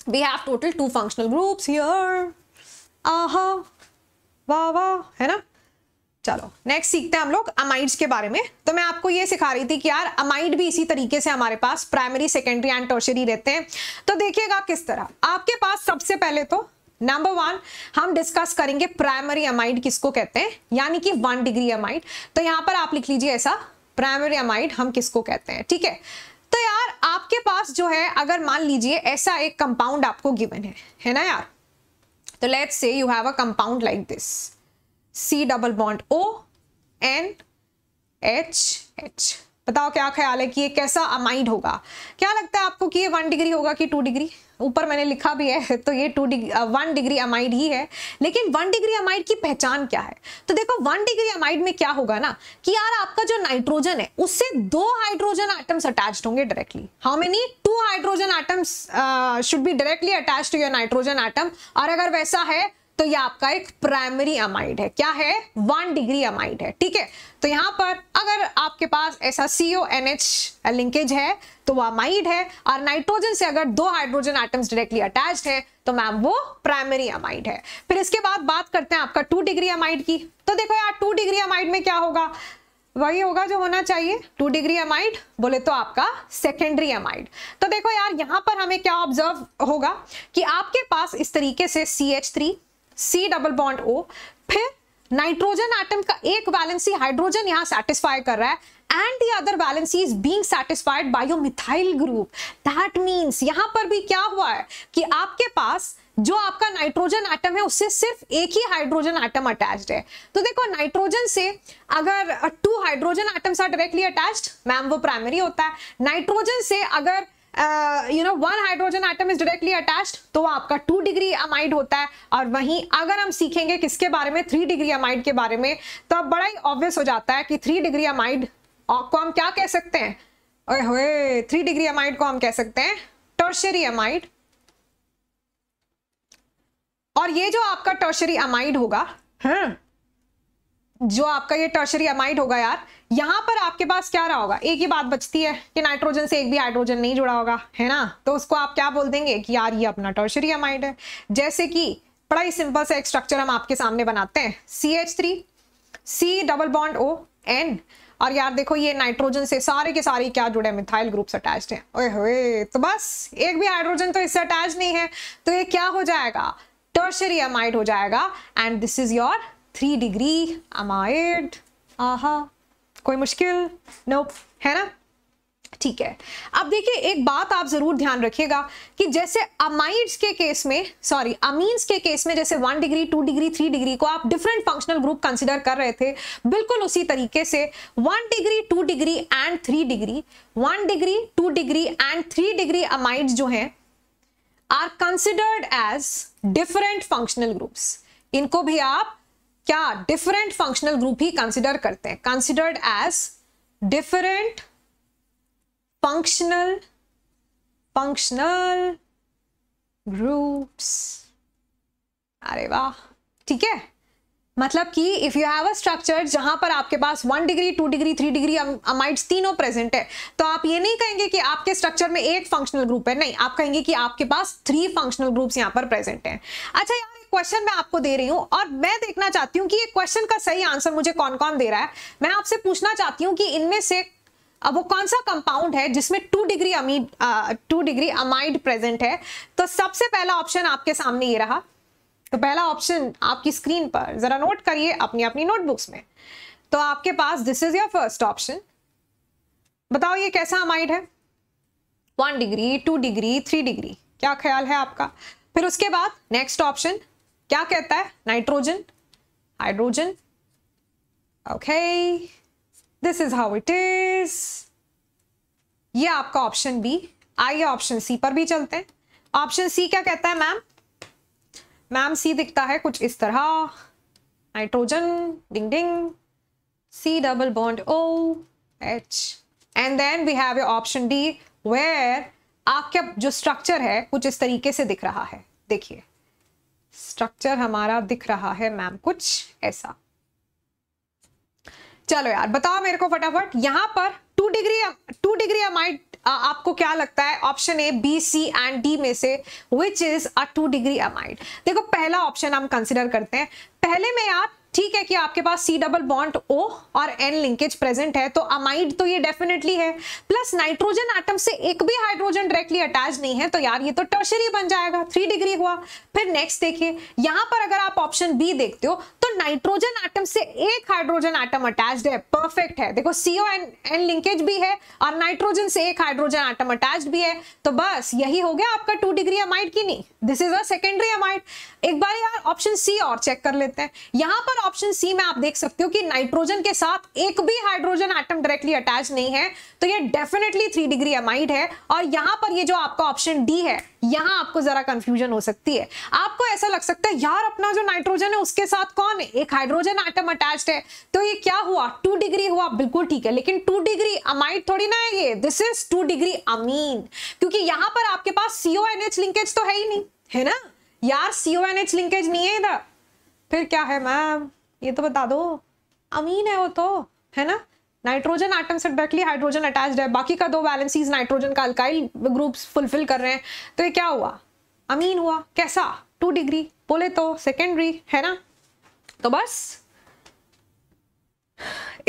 we have total two functional groups here aha वाह वाह hai na चलो नेक्स्ट सीखते हैं हम लोग अमाइड्स के बारे में तो मैं आपको ये सिखा रही थी कि यार अमाइड भी इसी तरीके से हमारे पास प्राइमरी सेकेंडरी एंड टर्शरी रहते हैं तो देखिएगा किस तरह आपके पास सबसे पहले तो नंबर वन हम डिस्कस करेंगे प्राइमरी अमाइड किसको कहते हैं यानी कि वन डिग्री अमाइड तो यहाँ पर आप लिख लीजिए ऐसा प्राइमरी अमाइड हम किसको कहते हैं ठीक है तो यार आपके पास जो है अगर मान लीजिए ऐसा एक कंपाउंड आपको गिवन है है ना यार तो let's say you have a compound like this C double bond O N H H बताओ क्या ख्याल है कि ये कैसा अमाइड होगा क्या लगता है आपको कि ये वन डिग्री होगा कि टू डिग्री ऊपर मैंने लिखा भी है तो ये two degree one degree amide ही है लेकिन वन डिग्री अमाइड की पहचान क्या है तो देखो वन डिग्री अमाइड में क्या होगा ना कि यार आपका जो नाइट्रोजन है उससे दो हाइड्रोजन आइटम्स अटैच होंगे directly how many two hydrogen atoms should be directly attach to your nitrogen atom और अगर वैसा है तो ये आपका एक प्राइमरी अमाइड है क्या है वन डिग्री अमाइड है ठीक है तो यहाँ पर अगर आपके पास ऐसा सीओ एन एच लिंकेज है तो वो अमाइड है और नाइट्रोजन से अगर दो हाइड्रोजन आइटम्स डायरेक्टली अटैच है तो मैम वो प्राइमरी अमाइड है फिर इसके बाद बात करते हैं आपका टू डिग्री अमाइड की तो देखो यार टू डिग्री अमाइड में क्या होगा वही होगा जो होना चाहिए टू डिग्री अमाइड बोले तो आपका सेकेंडरी अमाइड तो देखो यार यहां पर हमें क्या ऑब्जर्व होगा कि आपके पास इस तरीके से C H three C double bond O फिर नाइट्रोजन एटम का एक बैलेंसी हाइड्रोजन यहां सेटिस्फाई कर रहा है and the other valency is being satisfied by methyl group that means यहां पर भी क्या हुआ है कि आपके पास जो आपका नाइट्रोजन आइटम है उससे सिर्फ एक ही हाइड्रोजन आइटम अटैच्ड है तो देखो नाइट्रोजन से अगर two hydrogen atoms are directly attached ma'am वो प्राइमरी होता है नाइट्रोजन से अगर you know one hydrogen atom is directly attached तो आपका टू डिग्री अमाइड होता है और वहीं अगर हम सीखेंगे किसके बारे में थ्री डिग्री अमाइड के बारे में तो अब बड़ा ही ऑब्वियस हो जाता है कि थ्री डिग्री अमाइड को हम क्या कह सकते हैं थ्री डिग्री अमाइड को हम कह सकते हैं टर्शरी अमाइड और ये जो आपका टर्शरी अमाइड होगा हाँ जो आपका ये टर्शरी अमाइड होगा यार यहाँ पर आपके पास क्या रहा होगा एक ही बात बचती है कि नाइट्रोजन से एक भी हाइड्रोजन नहीं जुड़ा होगा है ना तो उसको आप क्या बोल देंगे कि यार ये अपना टर्शरी अमाइड है जैसे कि बड़ा ही सिंपल सा एक स्ट्रक्चर हम आपके सामने बनाते हैं C H three C double bond O N और यार देखो ये नाइट्रोजन से सारे के सारे क्या जुड़े मिथाइल ग्रुप्स अटैच हैं ओए होए तो बस एक भी हाइड्रोजन तो इससे अटैच नहीं है तो ये क्या हो जाएगा टर्शरी एमाइड हो जाएगा and this is your three degree amide आहा कोई मुश्किल नो nope. है ना ठीक है अब देखिए एक बात आप जरूर ध्यान रखिएगा कि जैसे अमाइड्स के केस में सॉरी अमीन्स के केस में जैसे one degree two degree three degree को आप डिफरेंट फंक्शनल ग्रुप कंसिडर कर रहे थे बिल्कुल उसी तरीके से one degree two degree and three degree one degree two degree and three degree amides जो हैं are considered as different functional groups इनको भी आप क्या डिफरेंट फंक्शनल ग्रुप ही कंसिडर करते हैं considered as different functional functional groups अरे वाह ठीक है मतलब कि if you have a structure जहां पर आपके पास one degree two degree three degree amides तीनों प्रेजेंट है तो आप ये नहीं कहेंगे कि आपके स्ट्रक्चर में एक फंक्शनल ग्रुप है नहीं आप कहेंगे कि आपके पास थ्री फंक्शनल ग्रुप्स यहाँ पर प्रेजेंट हैं अच्छा यार क्वेश्चन मैं आपको दे रही हूं और मैं देखना चाहती हूं कि ये क्वेश्चन का सही आंसर मुझे कौन कौन दे रहा है मैं आपसे पूछना चाहती हूं कि इनमें से अब वो कौन सा कंपाउंड है जिसमें two degree amide two degree amide present है तो सबसे पहला ऑप्शन आपके सामने ये रहा तो पहला ऑप्शन आपकी स्क्रीन पर जरा नोट करिए अपनी अपनी नोटबुक्स में तो आपके पास this is your first option बताओ ये कैसा अमाइड है one degree two degree three degree क्या ख्याल है आपका फिर उसके बाद नेक्स्ट ऑप्शन क्या कहता है nitrogen hydrogen okay this is how it is ये आपका ऑप्शन बी आइए ऑप्शन सी पर भी चलते हैं ऑप्शन सी क्या कहता है मैम मैम सी दिखता है कुछ इस तरह nitrogen ding ding C double bond O H and then we have a option D where आपका जो स्ट्रक्चर है कुछ इस तरीके से दिख रहा है देखिए स्ट्रक्चर हमारा दिख रहा है मैम कुछ ऐसा चलो यार बताओ मेरे को फटाफट यहां पर two degree two degree amide आपको क्या लगता है option A B C and D में से which is a two degree amide देखो पहला ऑप्शन हम कंसिडर करते हैं पहले में यार ठीक है कि आपके पास सी डबल बॉन्ड ओ और एन लिंकेज प्रेजेंट है तो अमाइड तो ये डेफिनेटली है प्लस नाइट्रोजन आइटम से एक भी हाइड्रोजन डायरेक्टली अटैच नहीं है तो यार ये तो टर्शरी बन जाएगा थ्री डिग्री हुआ फिर नेक्स्ट देखिए यहां पर अगर आप ऑप्शन बी देखते हो नाइट्रोजन आइटम से एक हाइड्रोजन आइटम अटैच है परफेक्ट है देखो सीओ एन एन लिंकेज भी है और नाइट्रोजन से एक हाइड्रोजन आइटम अटैच भी है तो बस यही हो गया आपका टू डिग्री अमाइट की नहीं this is a secondary amide एक बार यार ऑप्शन सी और चेक कर लेते हैं यहां पर ऑप्शन सी में आप देख सकते हो कि नाइट्रोजन के साथ एक भी हाइड्रोजन आइटम डायरेक्टली अटैच नहीं है तो ये डेफिनेटली थ्री डिग्री अमाइट है और यहां पर ये जो आपका ऑप्शन डी है यहां आपको जरा कंफ्यूजन हो सकती है आपको ऐसा लग सकता है यार अपना जो नाइट्रोजन है उसके साथ कौन में एक हाइड्रोजन आइटम अटैच है तो ये क्या हुआ टू डिग्री हुआ बिल्कुल ठीक है लेकिन टू डिग्री अमाइड थोड़ी ना है ये this is two degree amine क्योंकि यहां पर आपके पास सीओ लिंकेज तो है ही नहीं है ना यार सीओ लिंकेज नहीं है इधर फिर क्या है मैम ये तो बता दो अमीन है वो तो है ना नाइट्रोजन आइटम से डायरेक्टली हाइड्रोजन अटैच्ड है बाकी का दो बैलेंसीज नाइट्रोजन का अल्काइल ग्रुप्स फुलफिल कर रहे हैं तो ये क्या हुआ अमीन हुआ कैसा टू डिग्री बोले तो सेकेंडरी है ना तो बस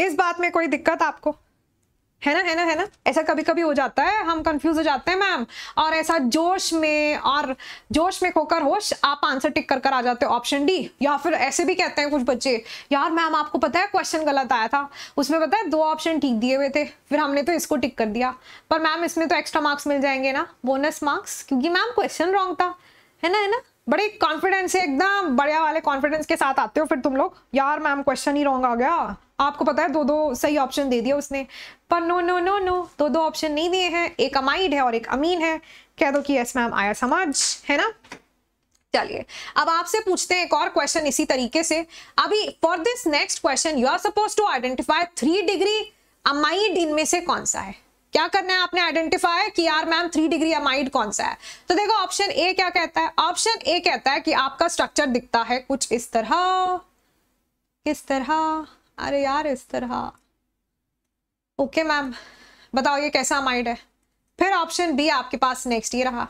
इस बात में कोई दिक्कत आपको है ना है ना है ना ऐसा कभी कभी हो जाता है हम कंफ्यूज हो जाते हैं मैम और ऐसा जोश में और जोश में खोकर होश आप आंसर टिक कर कर आ जाते हो ऑप्शन डी या फिर ऐसे भी कहते हैं कुछ बच्चे यार मैम आपको पता है क्वेश्चन गलत आया था उसमें पता है दो ऑप्शन ठीक दिए हुए थे फिर हमने तो इसको टिक कर दिया पर मैम इसमें तो एक्स्ट्रा मार्क्स मिल जाएंगे ना बोनस मार्क्स क्योंकि मैम क्वेश्चन रॉन्ग था है ना है ना बड़े कॉन्फिडेंस से एकदम बढ़िया वाले कॉन्फिडेंस के साथ आते हो फिर तुम लोग यार मैम क्वेश्चन ही रॉन्ग आ गया आपको पता है दो दो सही ऑप्शन दे दिया उसने पर नो नो नो नो दो दो ऑप्शन नहीं दिए हैं एक अमाइड है और एक अमीन है कह दो कि यस मैम आया समाज है ना चलिए अब आपसे पूछते हैं एक और क्वेश्चन इसी तरीके से अभी for this next question you are suppose to identify three degree amide इनमें से कौन सा है क्या करना है आपने आइडेंटिफाई कि यार मैम थ्री डिग्री अमाइड कौन सा है तो देखो ऑप्शन ए क्या कहता है ऑप्शन ए कहता है कि आपका स्ट्रक्चर दिखता है कुछ इस तरह किस तरह अरे यार इस तरह ओके मैम बताओ ये कैसा अमाइड है फिर ऑप्शन बी आपके पास नेक्स्ट ये रहा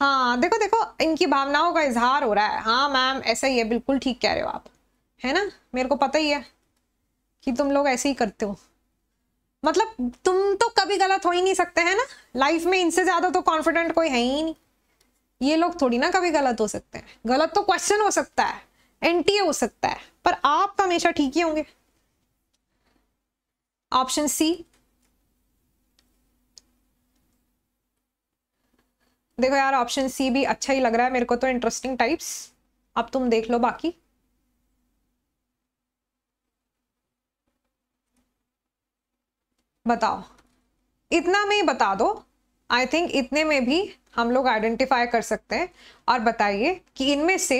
हाँ देखो देखो इनकी भावनाओं का इजहार हो रहा है हाँ मैम ऐसा ही है बिल्कुल ठीक कह रहे हो आप है ना मेरे को पता ही है कि तुम लोग ऐसे ही करते हो मतलब तुम तो कभी गलत हो ही नहीं सकते है ना लाइफ में इनसे ज्यादा तो कॉन्फिडेंट कोई है ही नहीं ये लोग थोड़ी ना कभी गलत हो सकते हैं गलत तो क्वेश्चन हो सकता है एनटीए हो सकता है पर आप तो हमेशा ठीक ही होंगे ऑप्शन सी देखो यार ऑप्शन सी भी अच्छा ही लग रहा है मेरे को तो इंटरेस्टिंग टाइप्स अब तुम देख लो बाकी बताओ इतना में ही बता दो आई थिंक इतने में भी हम लोग आइडेंटिफाई कर सकते हैं और बताइए कि इनमें से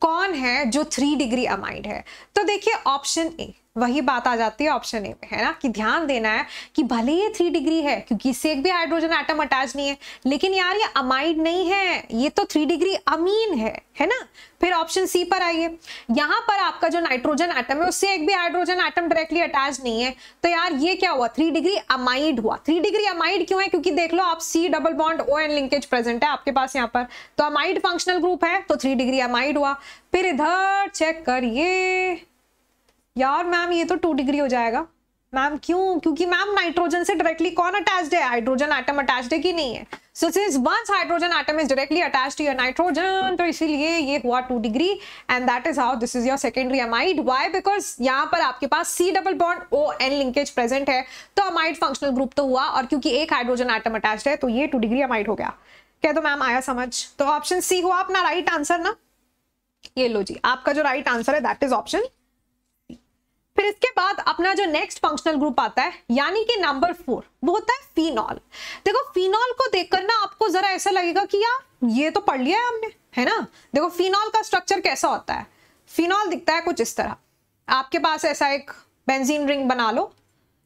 कौन है जो थ्री डिग्री अमाइड है तो देखिए ऑप्शन ए वही बात आ जाती है ऑप्शन ए में है ना कि ध्यान देना है कि भले ये थ्री डिग्री है क्योंकि इससे एक भी हाइड्रोजन आइटम अटैच नहीं है लेकिन यार ये अमाइड नहीं है ये तो थ्री डिग्री अमीन है है ना फिर ऑप्शन सी पर आइए यहां पर आपका जो नाइट्रोजन आइटम है उससे एक भी हाइड्रोजन आइटम डायरेक्टली अटैच नहीं है तो यार ये क्या हुआ थ्री डिग्री अमाइड हुआ थ्री डिग्री अमाइड क्यों है क्योंकि देख लो आप C double bond O N linkage present है आपके पास यहाँ पर तो अमाइड फंक्शनल ग्रुप है तो थ्री डिग्री अमाइड हुआ फिर इधर चेक करिए यार मैम ये तो टू डिग्री हो जाएगा मैम क्यों क्योंकि मैम नाइट्रोजन से डायरेक्टली कौन अटैच्ड है हाइड्रोजन आइटम अटैच्ड है कि नहीं है so since once hydrogen atom is directly attach to your nitrogen तो इसीलिए ये हुआ two degree and that is how this is your secondary amide why because यहाँ पर आपके पास C double bond O N linkage present है तो अमाइड फंक्शनल ग्रुप तो हुआ और क्योंकि एक हाइड्रोजन आइटम अटैच है तो ये टू डिग्री अमाइड हो गया कह दो मैम आया समझ तो ऑप्शन सी हुआ अपना राइट आंसर ना ये लो जी आपका जो राइट आंसर है दैट इज ऑप्शन फिर इसके बाद अपना जो नेक्स्ट फंक्शनल ग्रुप आता है यानी कि नंबर फोर वो होता है फिनॉल देखो फिनॉल को देखकर ना आपको जरा ऐसा लगेगा कि यार ये तो पढ़ लिया है हमने है ना देखो फिनॉल का स्ट्रक्चर कैसा होता है फिनॉल दिखता है कुछ इस तरह आपके पास ऐसा एक बेंजीन रिंग बना लो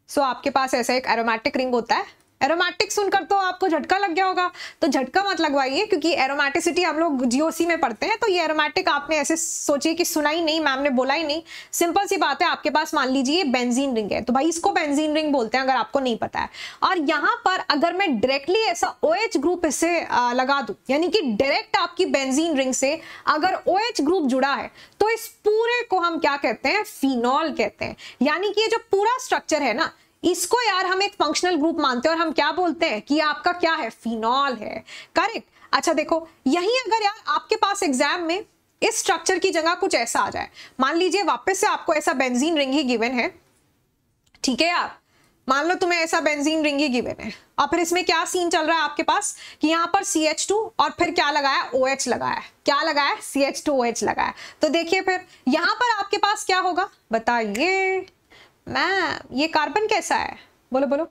सो so, आपके पास ऐसा एक एरोमेटिक रिंग होता है एरोमेटिक सुनकर तो आपको झटका लग गया होगा तो झटका मत लगवाइए क्योंकि एरोमेटिसिटी हम लोग जीओसी में पढ़ते हैं तो ये एरोमेटिक आपने ऐसे सोचिए कि सुना ही नहीं मैम ने बोला ही नहीं सिंपल सी बात है आपके पास मान लीजिए बेंजीन रिंग है तो भाई इसको बेंजीन रिंग बोलते हैं अगर आपको नहीं पता है और यहाँ पर अगर मैं डायरेक्टली ऐसा ओ ग्रुप इससे लगा दू यानी कि डायरेक्ट आपकी बेंजीन रिंग से अगर ओ ग्रुप जुड़ा है तो इस पूरे को हम क्या कहते हैं फिनॉल कहते हैं यानी कि ये जो पूरा स्ट्रक्चर है ना इसको यार हम एक फंक्शनल ग्रुप मानते हैं और हम क्या बोलते हैं कि आपका क्या है फिनॉल है करेक्ट अच्छा देखो यही अगर यार आपके पास एग्जाम में इस स्ट्रक्चर की जगह कुछ ऐसा आ जाए मान लीजिए वापस से आपको ऐसा बेंजीन रिंग ही गिवन है ठीक है यार मान लो तुम्हें ऐसा बेंजीन रिंग ही गिवन है और फिर इसमें क्या सीन चल रहा है आपके पास कि यहाँ पर सी एच टू और फिर क्या लगाया ओ OH एच लगाया क्या लगाया C H two O H लगाया तो देखिए फिर यहाँ पर आपके पास क्या होगा बताइए मैं ये कार्बन कैसा है बोलो बोलो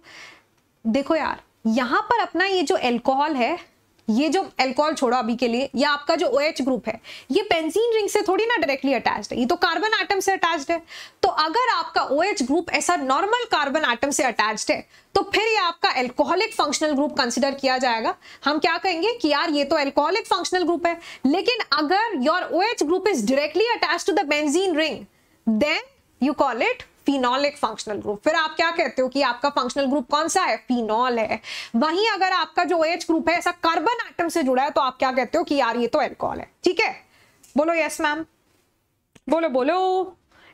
देखो यार यहाँ पर अपना ये जो एल्कोहल है ये जो एल्कोहल छोड़ो अभी के लिए या आपका जो ओ OH ग्रुप है ये पेंसिन रिंग से थोड़ी ना डायरेक्टली अटैच है ये तो कार्बन आइटम से अटैच्ड है तो अगर आपका ओ OH ग्रुप ऐसा नॉर्मल कार्बन आइटम से अटैच है तो फिर ये आपका एल्कोहलिक फंक्शनल ग्रुप कंसिडर किया जाएगा हम क्या कहेंगे कि यार ये तो एल्कोहलिक फंक्शनल ग्रुप है लेकिन अगर your O OH group is directly attach to the ring then you call it एक फंक्शनल ग्रुप फिर आप क्या कहते हो कि आपका फंक्शनल ग्रुप कौन सा है फिनॉल है वहीं अगर आपका जो एच ग्रुप है ऐसा कार्बन आइटम से जुड़ा है तो आप क्या कहते हो कि यार ये तो एल्कोहल है ठीक है बोलो यस मैम बोलो बोलो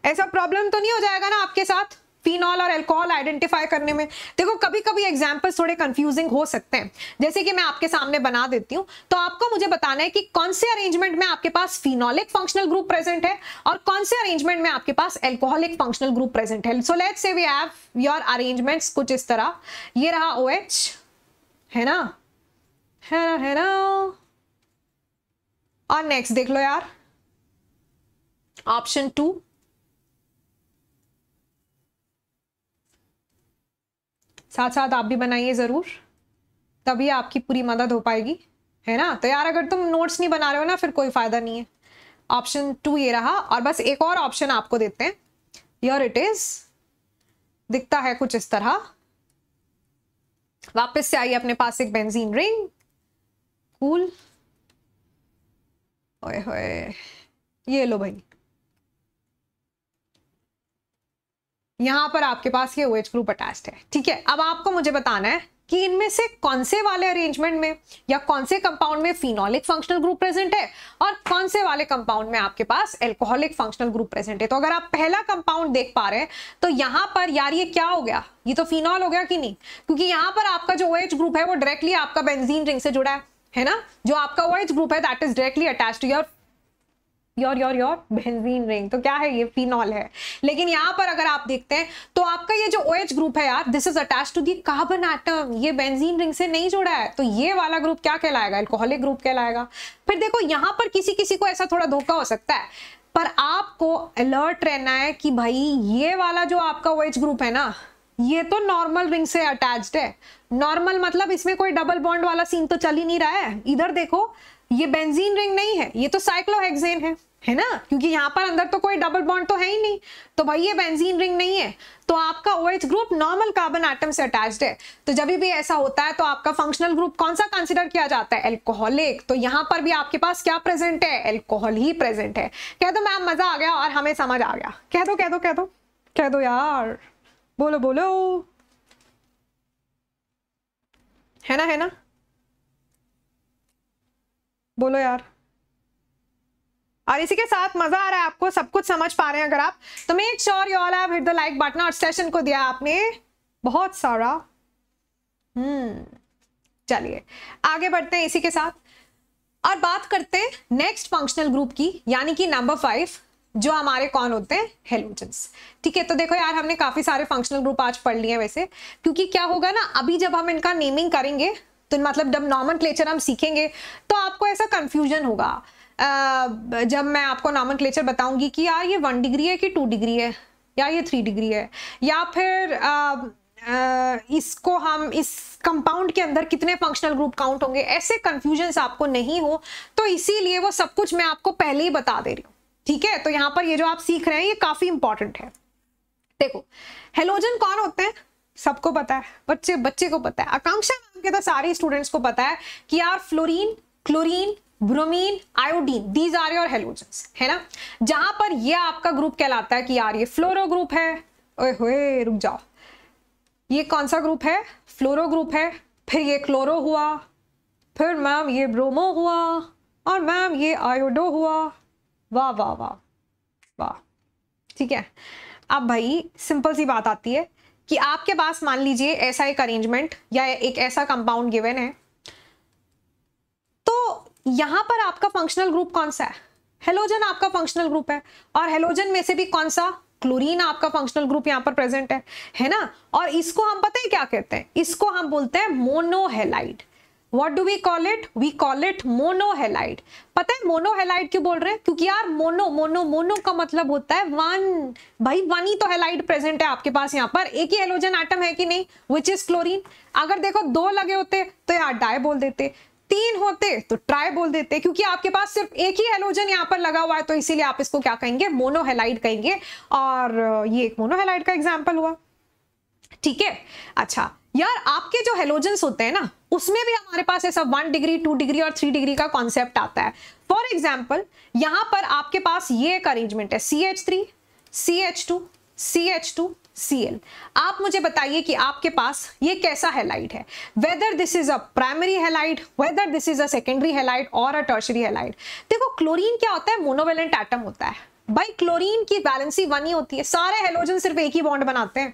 ऐसा प्रॉब्लम तो नहीं हो जाएगा ना आपके साथ फिनॉल और एल्कोहल आइडेंटिफाई करने में देखो कभी कभी एग्जाम्पल थोड़े कंफ्यूजिंग हो सकते हैं जैसे कि मैं आपके सामने बना देती हूँ तो आपको मुझे बताना है कि कौन से अरेंजमेंट में आपके पास फिनॉलिक फंक्शनल ग्रुप प्रेजेंट है और कौन से अरेंजमेंट में आपके पास एल्कोहलिक फंक्शनल ग्रुप प्रेजेंट है so let say we have your arrangements कुछ इस तरह ये रहा ओ OH, है ना है ना है ना और नेक्स्ट देख लो यार ऑप्शन टू साथ साथ आप भी बनाइए ज़रूर तभी आपकी पूरी मदद हो पाएगी है ना तो यार अगर तुम नोट्स नहीं बना रहे हो ना फिर कोई फ़ायदा नहीं है ऑप्शन टू ये रहा और बस एक और ऑप्शन आपको देते हैं योर इट इज़ दिखता है कुछ इस तरह वापस से आई अपने पास एक बेंजीन रिंग कूल ओए होए ये लो भाई यहां पर आपके पास ये ओएच ग्रुप अटैच है ठीक है अब आपको मुझे बताना है कि इनमें से कौन से वाले अरेंजमेंट में या कौन से कंपाउंड में फिनोलिक फंक्शनल ग्रुप प्रेजेंट है और कौन से वाले कंपाउंड में आपके पास एल्कोहलिक फंक्शनल ग्रुप प्रेजेंट है तो अगर आप पहला कंपाउंड देख पा रहे हैं तो यहां पर यार ये क्या हो गया ये तो फिनॉल हो गया कि नहीं क्योंकि यहां पर आपका जो ओ OH ग्रुप है वो डायरेक्टली आपका बेनजीन रिंग से जुड़ा है है ना जो आपका ओ OH ग्रुप है that is directly attach to your your your your benzene ring तो क्या है ये फिनॉल है लेकिन यहाँ पर अगर आप देखते हैं तो आपका ये जो OH ग्रुप है यार this is attach to the carbon atom ये बेंजीन रिंग से नहीं जुड़ा है तो ये वाला ग्रुप क्या कहलाएगा एल्कोहलिक ग्रुप कहलाएगा फिर देखो यहाँ पर किसी किसी को ऐसा थोड़ा धोखा हो सकता है पर आपको अलर्ट रहना है कि भाई ये वाला जो आपका OH ग्रुप है ना ये तो नॉर्मल रिंग से अटैच्ड है नॉर्मल मतलब इसमें कोई डबल बॉन्ड वाला सीन तो चल ही नहीं रहा है इधर देखो ये बेंजीन रिंग नहीं है ये तो साइक्लोहेक्सेन है है ना क्योंकि यहाँ पर अंदर तो कोई डबल बॉन्ड तो है ही नहीं तो भाई ये बेंजीन रिंग नहीं है तो आपका O H group normal carbon atom से अटैच्ड है तो जब भी ऐसा होता है तो आपका फंक्शनल ग्रुप कौन सा कंसिडर किया जाता है एल्कोहलिक तो यहाँ पर भी आपके पास क्या प्रेजेंट है एल्कोहल ही प्रेजेंट है कह दो मैम मजा आ गया और हमें समझ आ गया कह दो कह दो कह दो कह दो यार बोलो बोलो है ना है ना बोलो यार और इसी के साथ मजा आ रहा है आपको सब कुछ समझ पा रहे हैं अगर आप तो make sure you all have hit the like button और सेशन को दिया आपने बहुत सारा हम्म चलिए आगे बढ़ते हैं इसी के साथ और बात करते हैं नेक्स्ट फंक्शनल ग्रुप की यानी कि नंबर फाइव जो हमारे कौन होते हैं हेलोजेंस ठीक है तो देखो यार हमने काफी सारे फंक्शनल ग्रुप आज पढ़ लिए हैं वैसे क्योंकि क्या होगा ना अभी जब हम इनका नेमिंग करेंगे तो मतलब जब क्लेचर हम सीखेंगे तो आपको ऐसा कंफ्यूजन होगा जब मैं आपको नामन क्लेचर बताऊंगी कि यार ये वन डिग्री है कि टू डिग्री है या ये थ्री डिग्री है या फिर आ, आ, इसको हम इस कंपाउंड के अंदर कितने फंक्शनल ग्रुप काउंट होंगे ऐसे कन्फ्यूजन्स आपको नहीं हो तो इसीलिए वो सब कुछ मैं आपको पहले ही बता दे रही हूँ ठीक है तो यहाँ पर ये जो आप सीख रहे हैं ये काफ़ी इंपॉर्टेंट है देखो हेलोजन कौन होते हैं सबको पता है बच्चे बच्चे को पता है आकांक्षा नाम के तो सारे स्टूडेंट्स को पता है कि यार fluorine chlorine bromine iodine these are your halogen है ना जहां पर ये आपका ग्रुप कहलाता है कि यार ये फ्लोरो ग्रुप है ओए होए रुक जाओ ये कौन सा ग्रुप है फ्लोरो ग्रुप है फिर ये क्लोरो हुआ फिर मैम ये ब्रोमो हुआ और मैम ये आयोडो हुआ वाह वाह वाह वाह ठीक है अब भाई सिंपल सी बात आती है कि आपके पास मान लीजिए ऐसा एक अरेंजमेंट या एक ऐसा कंपाउंड गिवन है यहां पर आपका फंक्शनल ग्रुप कौन सा है हेलोजन आपका फंक्शनल ग्रुप है और हेलोजन में से भी कौन सा क्लोरीन आपका फंक्शनल ग्रुप यहाँ पर प्रेजेंट है है ना और इसको हम पता है क्या कहते हैं इसको हम बोलते हैं monohalide what do we call it we call it monohalide पता है मोनोहेलाइड क्यों बोल रहे हैं क्योंकि यार मोनो मोनो मोनो का मतलब होता है वन भाई वन ही तो हेलाइड प्रेजेंट है आपके पास यहाँ पर एक ही हेलोजन आइटम है कि नहीं विच इज क्लोरीन अगर देखो दो लगे होते तो यार डाय बोल देते तीन होते तो ट्राई बोल देते क्योंकि आपके पास सिर्फ एक ही हेलोजन यहाँ पर लगा हुआ है तो इसीलिए आप इसको क्या कहेंगे मोनोहेलाइड कहेंगे और ये एक मोनोहेलाइड का एग्जाम्पल हुआ ठीक है अच्छा यार आपके जो हेलोजन होते हैं ना उसमें भी हमारे पास ऐसा वन डिग्री टू डिग्री और थ्री डिग्री का कॉन्सेप्ट आता है फॉर एग्जाम्पल यहां पर आपके पास ये एक अरेंजमेंट है C H three C H two C H two Cl. आप मुझे बताइए कि आपके पास ये कैसा हेलाइट है whether this is a primary halide whether this is a secondary halide और अ टर्शरी हेलाइट देखो क्लोरीन क्या होता है मोनोवेलेंट एटम होता है भाई क्लोरीन की बैलेंसी वन ही होती है सारे हेलोजन सिर्फ एक ही बॉन्ड बनाते हैं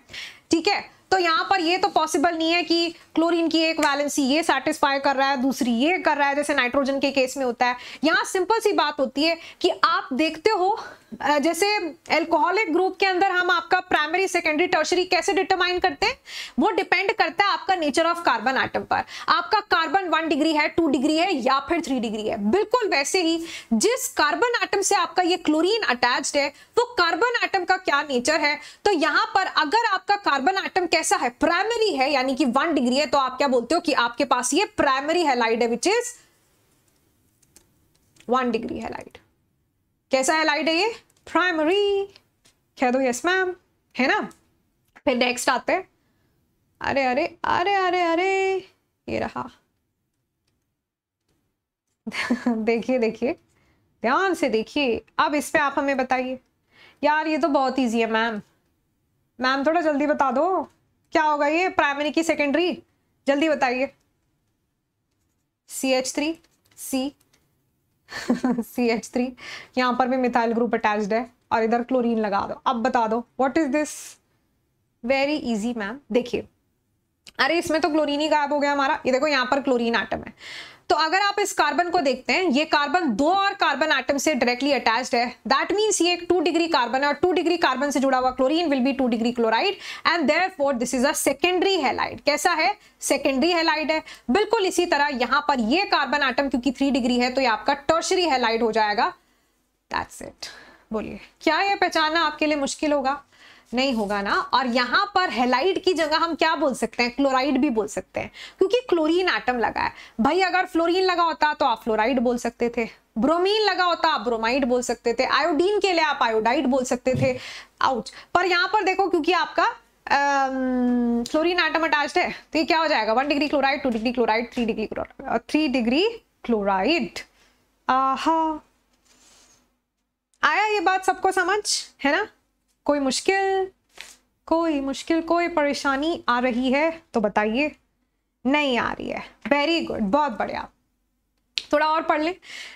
ठीक है तो यहाँ पर ये तो पॉसिबल नहीं है कि क्लोरीन की एक वैलेंसी ये सेटिस्फाई कर रहा है दूसरी ये कर रहा है जैसे नाइट्रोजन के केस में होता है यहाँ सिंपल सी बात होती है कि आप देखते हो जैसे एल्कोहलिक ग्रुप के अंदर हम आपका प्राइमरी सेकेंडरी टर्शरी कैसे डिटरमाइन करते हैं वो डिपेंड करता है आपका नेचर ऑफ कार्बन आइटम पर आपका कार्बन वन डिग्री है टू डिग्री है या फिर थ्री डिग्री है बिल्कुल वैसे ही जिस कार्बन आइटम से आपका ये क्लोरीन अटैच्ड है वो तो कार्बन आइटम का क्या नेचर है तो यहाँ पर अगर आपका कार्बन आइटम कैसा है प्राइमरी है यानी कि वन डिग्री है तो आप क्या बोलते हो कि आपके पास ये प्राइमरी हेलाइड है which is one degree halide कैसा एलाइड है ये प्राइमरी कह दो यस मैम है ना फिर नेक्स्ट आते हैं अरे अरे अरे अरे अरे ये रहा देखिए देखिए ध्यान से देखिए अब इस पे आप हमें बताइए यार ये तो बहुत इजी है मैम मैम थोड़ा जल्दी बता दो क्या होगा ये प्राइमरी की सेकेंडरी जल्दी बताइए C H three C C H three यहाँ पर भी मिथाइल ग्रुप अटैच्ड है और इधर क्लोरीन लगा दो अब बता दो what is this very easy ma'am देखिए अरे इसमें तो क्लोरीन ही गायब हो गया हमारा ये देखो यहाँ पर क्लोरीन आइटम है तो अगर आप इस कार्बन को देखते हैं ये कार्बन दो और कार्बन आइटम से डायरेक्टली अटैच्ड है दैट मीन्स ये एक टू डिग्री कार्बन है और टू डिग्री कार्बन से जुड़ा हुआ chlorine will be two degree chloride and therefore this is a secondary halide कैसा है सेकेंडरी हेलाइड है बिल्कुल इसी तरह यहां पर ये कार्बन आइटम क्योंकि थ्री डिग्री है तो ये आपका टर्शरी हेलाइड हो जाएगा दैट्स इट बोलिए क्या यह पहचानना आपके लिए मुश्किल होगा नहीं होगा ना और यहाँ पर हेलाइड की जगह हम क्या बोल सकते हैं क्लोराइड भी बोल सकते हैं क्योंकि क्लोरीन आटम लगा है भाई अगर फ्लोरीन लगा होता तो आप फ्लोराइड बोल सकते थे ब्रोमीन लगा होता आप ब्रोमाइड बोल सकते थे आयोडीन के लिए आप आयोडाइड बोल सकते थे आउट पर यहाँ पर देखो क्योंकि आपका फ्लोरिन आइटम अटैच है तो ये क्या हो जाएगा one degree chloride two degree chloride three degree chloride three degree chloride आया ये बात सबको समझ है ना कोई मुश्किल कोई मुश्किल कोई परेशानी आ रही है तो बताइए नहीं आ रही है वेरी गुड बहुत बढ़िया थोड़ा और पढ़ लें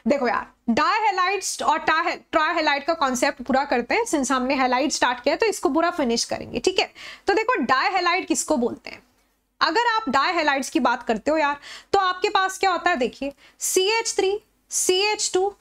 देखो यार डायलाइट्स और ट्राहेलाइट का कॉन्सेप्ट पूरा करते हैं सिंस हमने हेलाइट स्टार्ट किया तो इसको पूरा फिनिश करेंगे ठीक है तो देखो डायहेलाइट किसको बोलते हैं अगर आप डायहेलाइट्स की बात करते हो यार तो आपके पास क्या होता है देखिए C H three C H two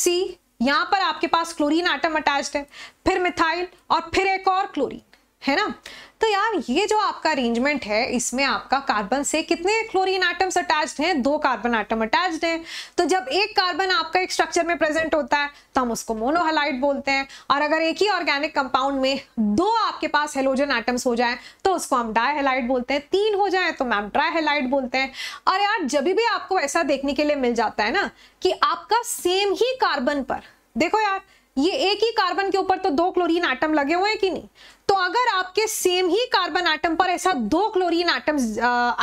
C यहां पर आपके पास क्लोरीन आइटम अटैच है फिर मिथाइल और फिर एक और क्लोरीन है ना तो यार ये जो आपका अरेंजमेंट है इसमें आपका कार्बन से कितने क्लोरीन आइटम्स अटैच हैं दो कार्बन आइटम अटैच हैं तो जब एक कार्बन आपका एक स्ट्रक्चर में प्रेजेंट होता है तो हम उसको मोनोहलाइट बोलते हैं और अगर एक ही ऑर्गेनिक कंपाउंड में दो आपके पास हेलोजन आइटम्स हो जाए तो उसको हम डायहेलाइट बोलते हैं तीन हो जाए तो मैम ट्राइहेलाइट बोलते हैं और यार जब भी आपको ऐसा देखने के लिए मिल जाता है ना कि आपका सेम ही कार्बन पर देखो यार ये एक ही कार्बन के ऊपर तो दो क्लोरीन आइटम लगे हुए हैं कि नहीं तो अगर आपके सेम ही कार्बन आइटम पर ऐसा दो क्लोरीन आइटम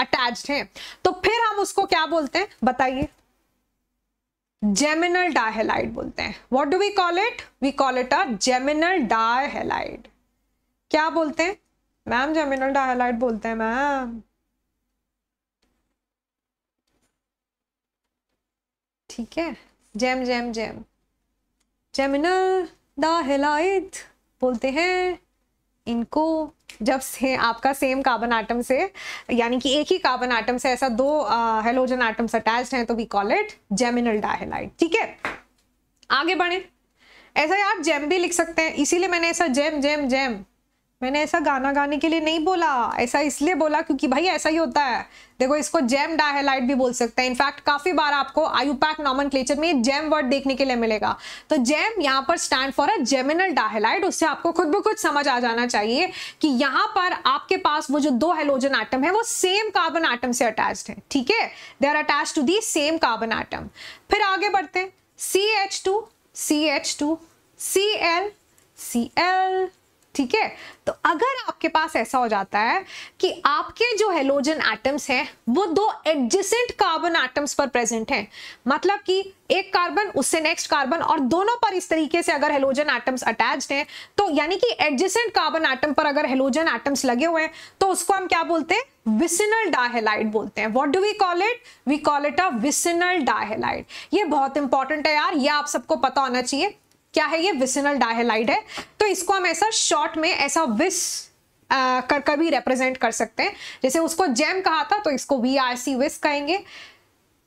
अटैच है तो फिर हम उसको क्या बोलते हैं बताइए जेमिनल डायहेलाइड बोलते हैं what do we call it we call it a geminal dihalide क्या बोलते हैं मैम जेमिनल डायहेलाइड बोलते हैं मैम ठीक है gem gem gem geminal dihalide बोलते हैं इनको जब से आपका सेम कार्बन आइटम से यानी कि एक ही कार्बन आइटम से ऐसा दो हेलोजन आइटम्स अटैच हैं तो we call it geminal dihalide ठीक है आगे बढ़े ऐसा आप जेम भी लिख सकते हैं इसीलिए मैंने ऐसा जेम जेम जेम मैंने ऐसा गाना गाने के लिए नहीं बोला ऐसा इसलिए बोला क्योंकि भाई ऐसा ही होता है देखो इसको जेम डायलाइट भी बोल सकते हैं इनफैक्ट काफी बार आपको आयुपैक नॉमन क्लेचर में जेम वर्ड देखने के लिए मिलेगा तो जेम यहाँ पर stand for a geminal dihalide उससे आपको खुद भी कुछ समझ आ जाना चाहिए कि यहाँ पर आपके पास वो जो दो हेलोजन आइटम है वो सेम कार्बन आइटम से अटैच है ठीक है they are attach to the same carbon atom फिर आगे बढ़ते हैं C H two C H two C L C L ठीक है तो अगर आपके पास ऐसा हो जाता है कि आपके जो हेलोजन एटम्स हैं वो दो एडजेसेंट कार्बन एटम्स पर प्रेजेंट हैं मतलब कि एक कार्बन उससे नेक्स्ट कार्बन और दोनों पर इस तरीके से अगर हेलोजन एटम्स अटैच्ड हैं तो यानी कि एडजेसेंट कार्बन एटम पर अगर हेलोजन एटम्स लगे हुए हैं तो उसको हम क्या बोलते हैं विसिनल डाहेलाइट बोलते हैं what do we call it we call it a vicinal dihalide ये बहुत इंपॉर्टेंट है यार ये आप सबको पता होना चाहिए क्या है ये विसिनल डाहेलाइड है तो इसको हम ऐसा शॉर्ट में ऐसा विस कर कर भी रिप्रेजेंट कर सकते हैं जैसे उसको जेम कहा था तो इसको वी आर सी विस कहेंगे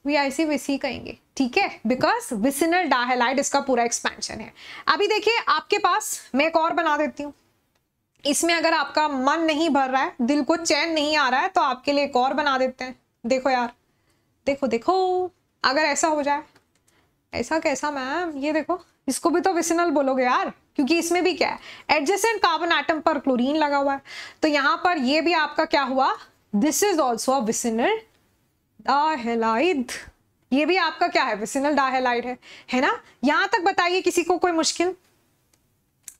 वी आर सी विस ही कहेंगे ठीक है बिकॉज विसिनल डाहेलाइड इसका पूरा एक्सपेंशन है अभी देखिए आपके पास मैं एक और बना देती हूँ इसमें अगर आपका मन नहीं भर रहा है दिल को चैन नहीं आ रहा है तो आपके लिए एक और बना देते हैं देखो यार देखो देखो अगर ऐसा हो जाए ऐसा कैसा मैम ये देखो इसको भी तो विसिनल बोलोगे यार क्योंकि इसमें भी क्या है एडजस्टेंट कार्बन आइटम पर क्लोरीन लगा हुआ है तो यहां पर ये भी आपका क्या हुआ this is also vicinal dihalide ये भी आपका क्या है विसिनल डाहेलाइड है है ना यहां तक बताइए किसी को कोई मुश्किल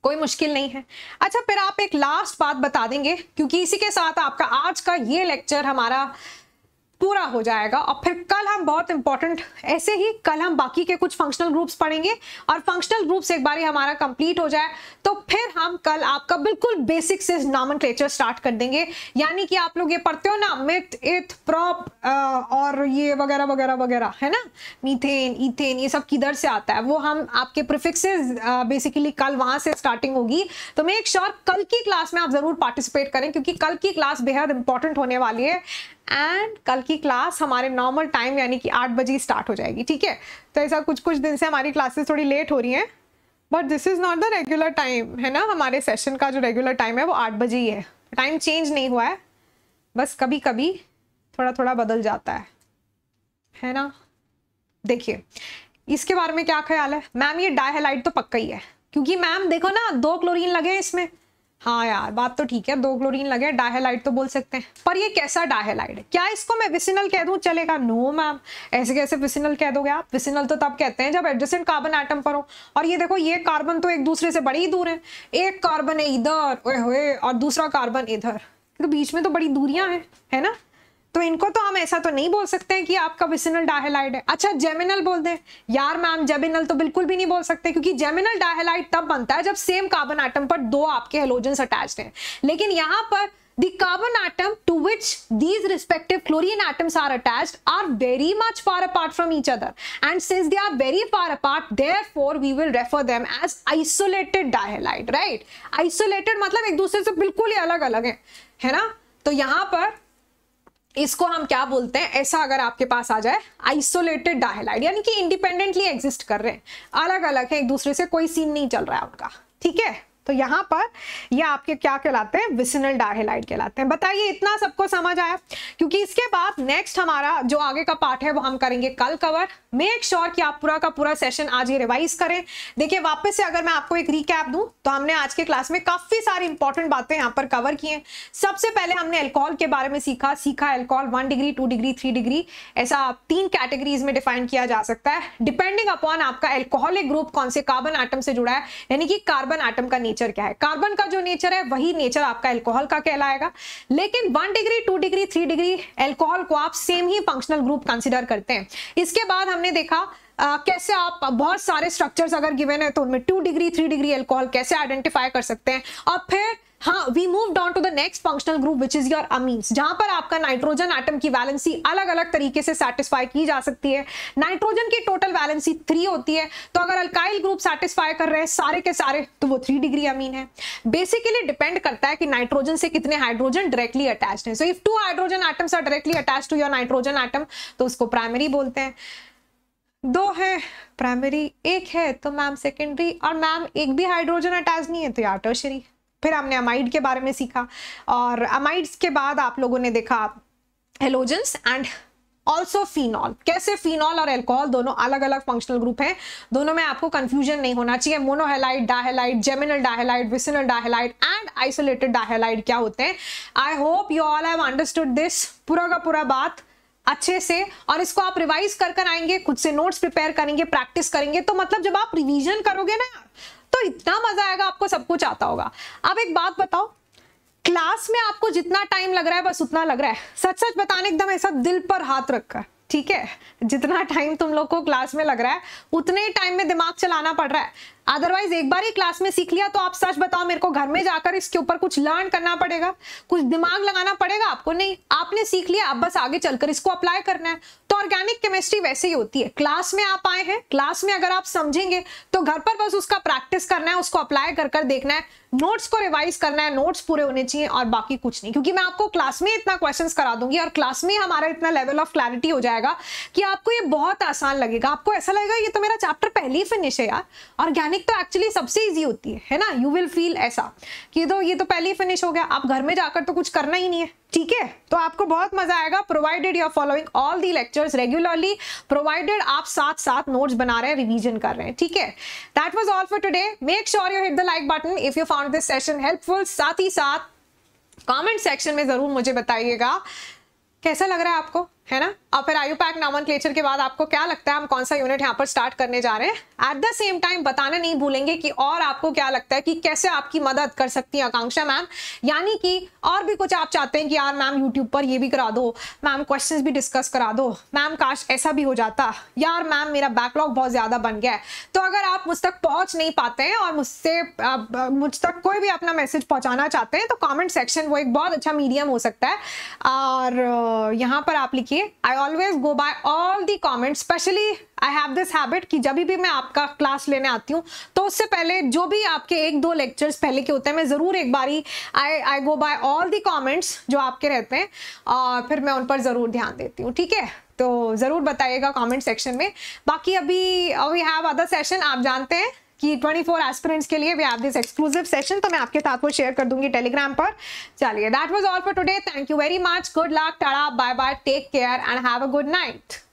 कोई मुश्किल नहीं है अच्छा फिर आप एक लास्ट बात बता देंगे क्योंकि इसी के साथ आपका आज का ये लेक्चर हमारा पूरा हो जाएगा और फिर कल हम बहुत इंपॉर्टेंट ऐसे ही कल हम बाकी के कुछ फंक्शनल ग्रुप्स पढ़ेंगे और फंक्शनल ग्रुप्स एक बार हमारा कंप्लीट हो जाए तो फिर हम कल आपका बिल्कुल बेसिक से नामन स्टार्ट कर देंगे यानी कि आप लोग ये पढ़ते हो ना मिथ इथ प्रॉप और ये वगैरह वगैरह वगैरह है ना मीथेन इथेन ये सब किधर से आता है वो हम आपके प्रिफिक्स बेसिकली कल वहां से स्टार्टिंग होगी तो मेक श्योर sure, कल की क्लास में आप जरूर पार्टिसिपेट करें क्योंकि कल की क्लास बेहद इंपॉर्टेंट होने वाली है एंड कल की क्लास हमारे नॉर्मल टाइम यानी कि आठ बजे स्टार्ट हो जाएगी ठीक है तो ऐसा कुछ कुछ दिन से हमारी क्लासेस थोड़ी लेट हो रही हैं but this is not the regular time है ना हमारे सेशन का जो रेगुलर टाइम है वो आठ बजे ही है टाइम चेंज नहीं हुआ है बस कभी कभी थोड़ा थोड़ा बदल जाता है है ना देखिए इसके बारे में क्या ख्याल है मैम ये डाई हेलाइट तो पक्का ही है क्योंकि मैम देखो ना दो क्लोरीन लगे हैं इसमें हाँ यार बात तो ठीक है दो क्लोरीन लगे डाहेलाइट तो बोल सकते हैं पर ये कैसा डाहेलाइट है क्या इसको मैं विसिनल कह दूं चलेगा नो मैम ऐसे कैसे विसिनल कह दोगे आप विसिनल तो तब कहते हैं जब एडजस्टेंट कार्बन एटम पर हो और ये देखो ये कार्बन तो एक दूसरे से बड़े ही दूर है एक कार्बन है इधर ओए होए और दूसरा कार्बन इधर तो बीच में तो बड़ी दूरियां हैं है ना तो इनको तो हम ऐसा तो नहीं बोल सकते हैं कि आपका विसिनल डाहेलाइड है अच्छा जेमिनल बोल दें यार मैम जेमिनल तो बिल्कुल भी नहीं बोल सकते क्योंकि जेमिनल डाहेलाइड तब बनता है जब सेम कार्बन आइटम पर दो आपके हेलोजन अटैच हैं लेकिन यहाँ पर the carbon atom to which these respective chlorine atoms are attached are very much far apart from each other and since they are very far apart therefore we will refer them as isolated dihalide right isolated मतलब एक दूसरे से बिल्कुल ही अलग अलग हैं, है ना तो यहाँ पर इसको हम क्या बोलते हैं ऐसा अगर आपके पास आ जाए आइसोलेटेड डायलाइड यानी कि इंडिपेंडेंटली एग्जिस्ट कर रहे हैं अलग अलग है एक दूसरे से कोई सीन नहीं चल रहा है उनका ठीक है तो यहाँ पर ये आपके क्या कहलाते हैं विसिनल डायहेलाइट कहलाते हैं बताइए इतना सबको समझ आया क्योंकि इसके बाद नेक्स्ट हमारा जो आगे का पार्ट है वो हम करेंगे कल कवर मेक श्योर sure कि आप पूरा का पूरा सेशन आज ही रिवाइज करें देखिए वापस से अगर मैं आपको एक रिकैप दूं तो हमने आज के क्लास में काफी सारी इंपॉर्टेंट बातें यहाँ पर कवर की हैं सबसे पहले हमने एल्कोहल के बारे में सीखा सीखा alcohol one degree two degree three degree ऐसा तीन कैटेगरीज में डिफाइन किया जा सकता है डिपेंडिंग अपॉन आपका एल्कोहलिक ग्रुप कौन से कार्बन आइटम से जुड़ा है यानी कि कार्बन आइटम का नेचर नेचर क्या है कार्बन का जो नेचर है वही नेचर आपका एल्कोहल का कहलाएगा लेकिन one degree two degree three degree alcohol को आप सेम ही फंक्शनल ग्रुप कंसिडर करते हैं इसके बाद हमने देखा Uh, कैसे आप बहुत सारे स्ट्रक्चर्स अगर गिवन है तो उनमें two degree three degree alcohol कैसे आइडेंटिफाई कर सकते हैं और फिर हाँ we move on to the next functional group which is your amines जहां पर आपका नाइट्रोजन एटम की वैलेंसी अलग अलग तरीके से सेटिस्फाई की जा सकती है नाइट्रोजन की टोटल वैलेंसी थ्री होती है तो अगर अल्काइल ग्रुप सेटिस्फाई कर रहे हैं सारे के सारे तो वो थ्री डिग्री अमीन है बेसिकली डिपेंड करता है कि नाइट्रोजन से कितने हाइड्रोजन डायरेक्टली अटैच है so if two hydrogen atoms are directly attach to your nitrogen atom तो उसको प्राइमरी बोलते हैं दो है प्राइमरी एक है तो मैम सेकेंडरी और मैम एक भी हाइड्रोजन अटैच नहीं है तो यार टर्शरी फिर हमने अमाइड के बारे में सीखा और अमाइड्स के बाद आप लोगों ने देखा हेलोजेंस एंड ऑल्सो फिनॉल कैसे फिनॉल और एल्कोहल दोनों अलग अलग फंक्शनल ग्रुप हैं दोनों में आपको कंफ्यूजन नहीं होना चाहिए monohalide dihalide geminal dihalide vicinal dihalide and isolated dihalide क्या होते हैं I hope you all have understood this पूरा का पूरा बात अच्छे से और इसको आप रिवाइज कर कर आएंगे खुद से नोट्स प्रिपेयर करेंगे प्रैक्टिस करेंगे तो मतलब जब आप रिविजन करोगे ना तो इतना मजा आएगा आपको सब कुछ आता होगा अब एक बात बताओ क्लास में आपको जितना टाइम लग रहा है बस उतना लग रहा है सच सच बताने एकदम ऐसा दिल पर हाथ रखकर ठीक है जितना टाइम तुम लोग को क्लास में लग रहा है उतने टाइम में दिमाग चलाना पड़ रहा है अदरवाइज एक बार ही क्लास में सीख लिया तो आप सच बताओ मेरे को घर में जाकर इसके ऊपर कुछ लर्न करना पड़ेगा कुछ दिमाग लगाना पड़ेगा आपको नहीं आपने सीख लिया अब बस आगे चलकर इसको अप्लाई करना है तो ऑर्गेनिक केमिस्ट्री वैसे ही होती है क्लास में आप आए हैं क्लास में अगर आप समझेंगे तो घर पर बस उसका प्रैक्टिस करना है उसको अप्लाई कर कर देखना है नोट्स को रिवाइज करना है नोट्स पूरे होने चाहिए और बाकी कुछ नहीं क्योंकि मैं आपको क्लास में इतना क्वेश्चंस करा दूंगी और क्लास में हमारा इतना लेवल ऑफ क्लैरिटी हो जाएगा कि आपको ये बहुत आसान लगेगा आपको ऐसा लगेगा ये तो मेरा चैप्टर पहले ही फिनिश है यार ऑर्गेनिक पैनिक तो एक्चुअली सबसे इजी होती है है ना यू विल फील ऐसा कि तो ये तो पहले ही फिनिश हो गया आप घर में जाकर तो कुछ करना ही नहीं है ठीक है तो आपको बहुत मजा आएगा provided you are following all the lectures regularly provided आप साथ साथ नोट्स बना रहे हैं रिवीजन कर रहे हैं ठीक है that was all for today make sure you hit the like button if you found this session helpful साथ ही साथ कमेंट सेक्शन में जरूर मुझे बताइएगा कैसा लग रहा है आपको है ना और फिर आयु पैक नामन क्लेचर के बाद आपको क्या लगता है हम कौन सा यूनिट यहाँ पर स्टार्ट करने जा रहे हैं एट द सेम टाइम बताना नहीं भूलेंगे कि और आपको क्या लगता है कि कैसे आपकी मदद कर सकती है आकांक्षा मैम यानी कि और भी कुछ आप चाहते हैं कि यार मैम यूट्यूब पर ये भी करा दो मैम क्वेश्चन भी डिस्कस करा दो मैम काश ऐसा भी हो जाता यार मैम मेरा बैकलॉग बहुत ज़्यादा बन गया है तो अगर आप मुझ तक पहुँच नहीं पाते हैं और मुझसे मुझ तक कोई भी अपना मैसेज पहुँचाना चाहते हैं तो कॉमेंट सेक्शन वो एक बहुत अच्छा मीडियम हो सकता है और यहाँ पर आप लिखिए चाहिए I always go by all the comment specially I have this habit कि जब भी मैं आपका क्लास लेने आती हूँ तो उससे पहले जो भी आपके एक दो लेक्चर्स पहले के होते हैं मैं ज़रूर एक बारी I I go by all the comments जो आपके रहते हैं और फिर मैं उन पर ज़रूर ध्यान देती हूँ ठीक है तो ज़रूर बताइएगा कमेंट सेक्शन में बाकी अभी वी हैव अदर सेशन आप जानते हैं कि 24 एस्पिरेंट्स के लिए we have this exclusive session तो मैं आपके साथ वो शेयर कर दूंगी टेलीग्राम पर चलिए that was all for today thank you very much good luck tata bye bye take care and have a good night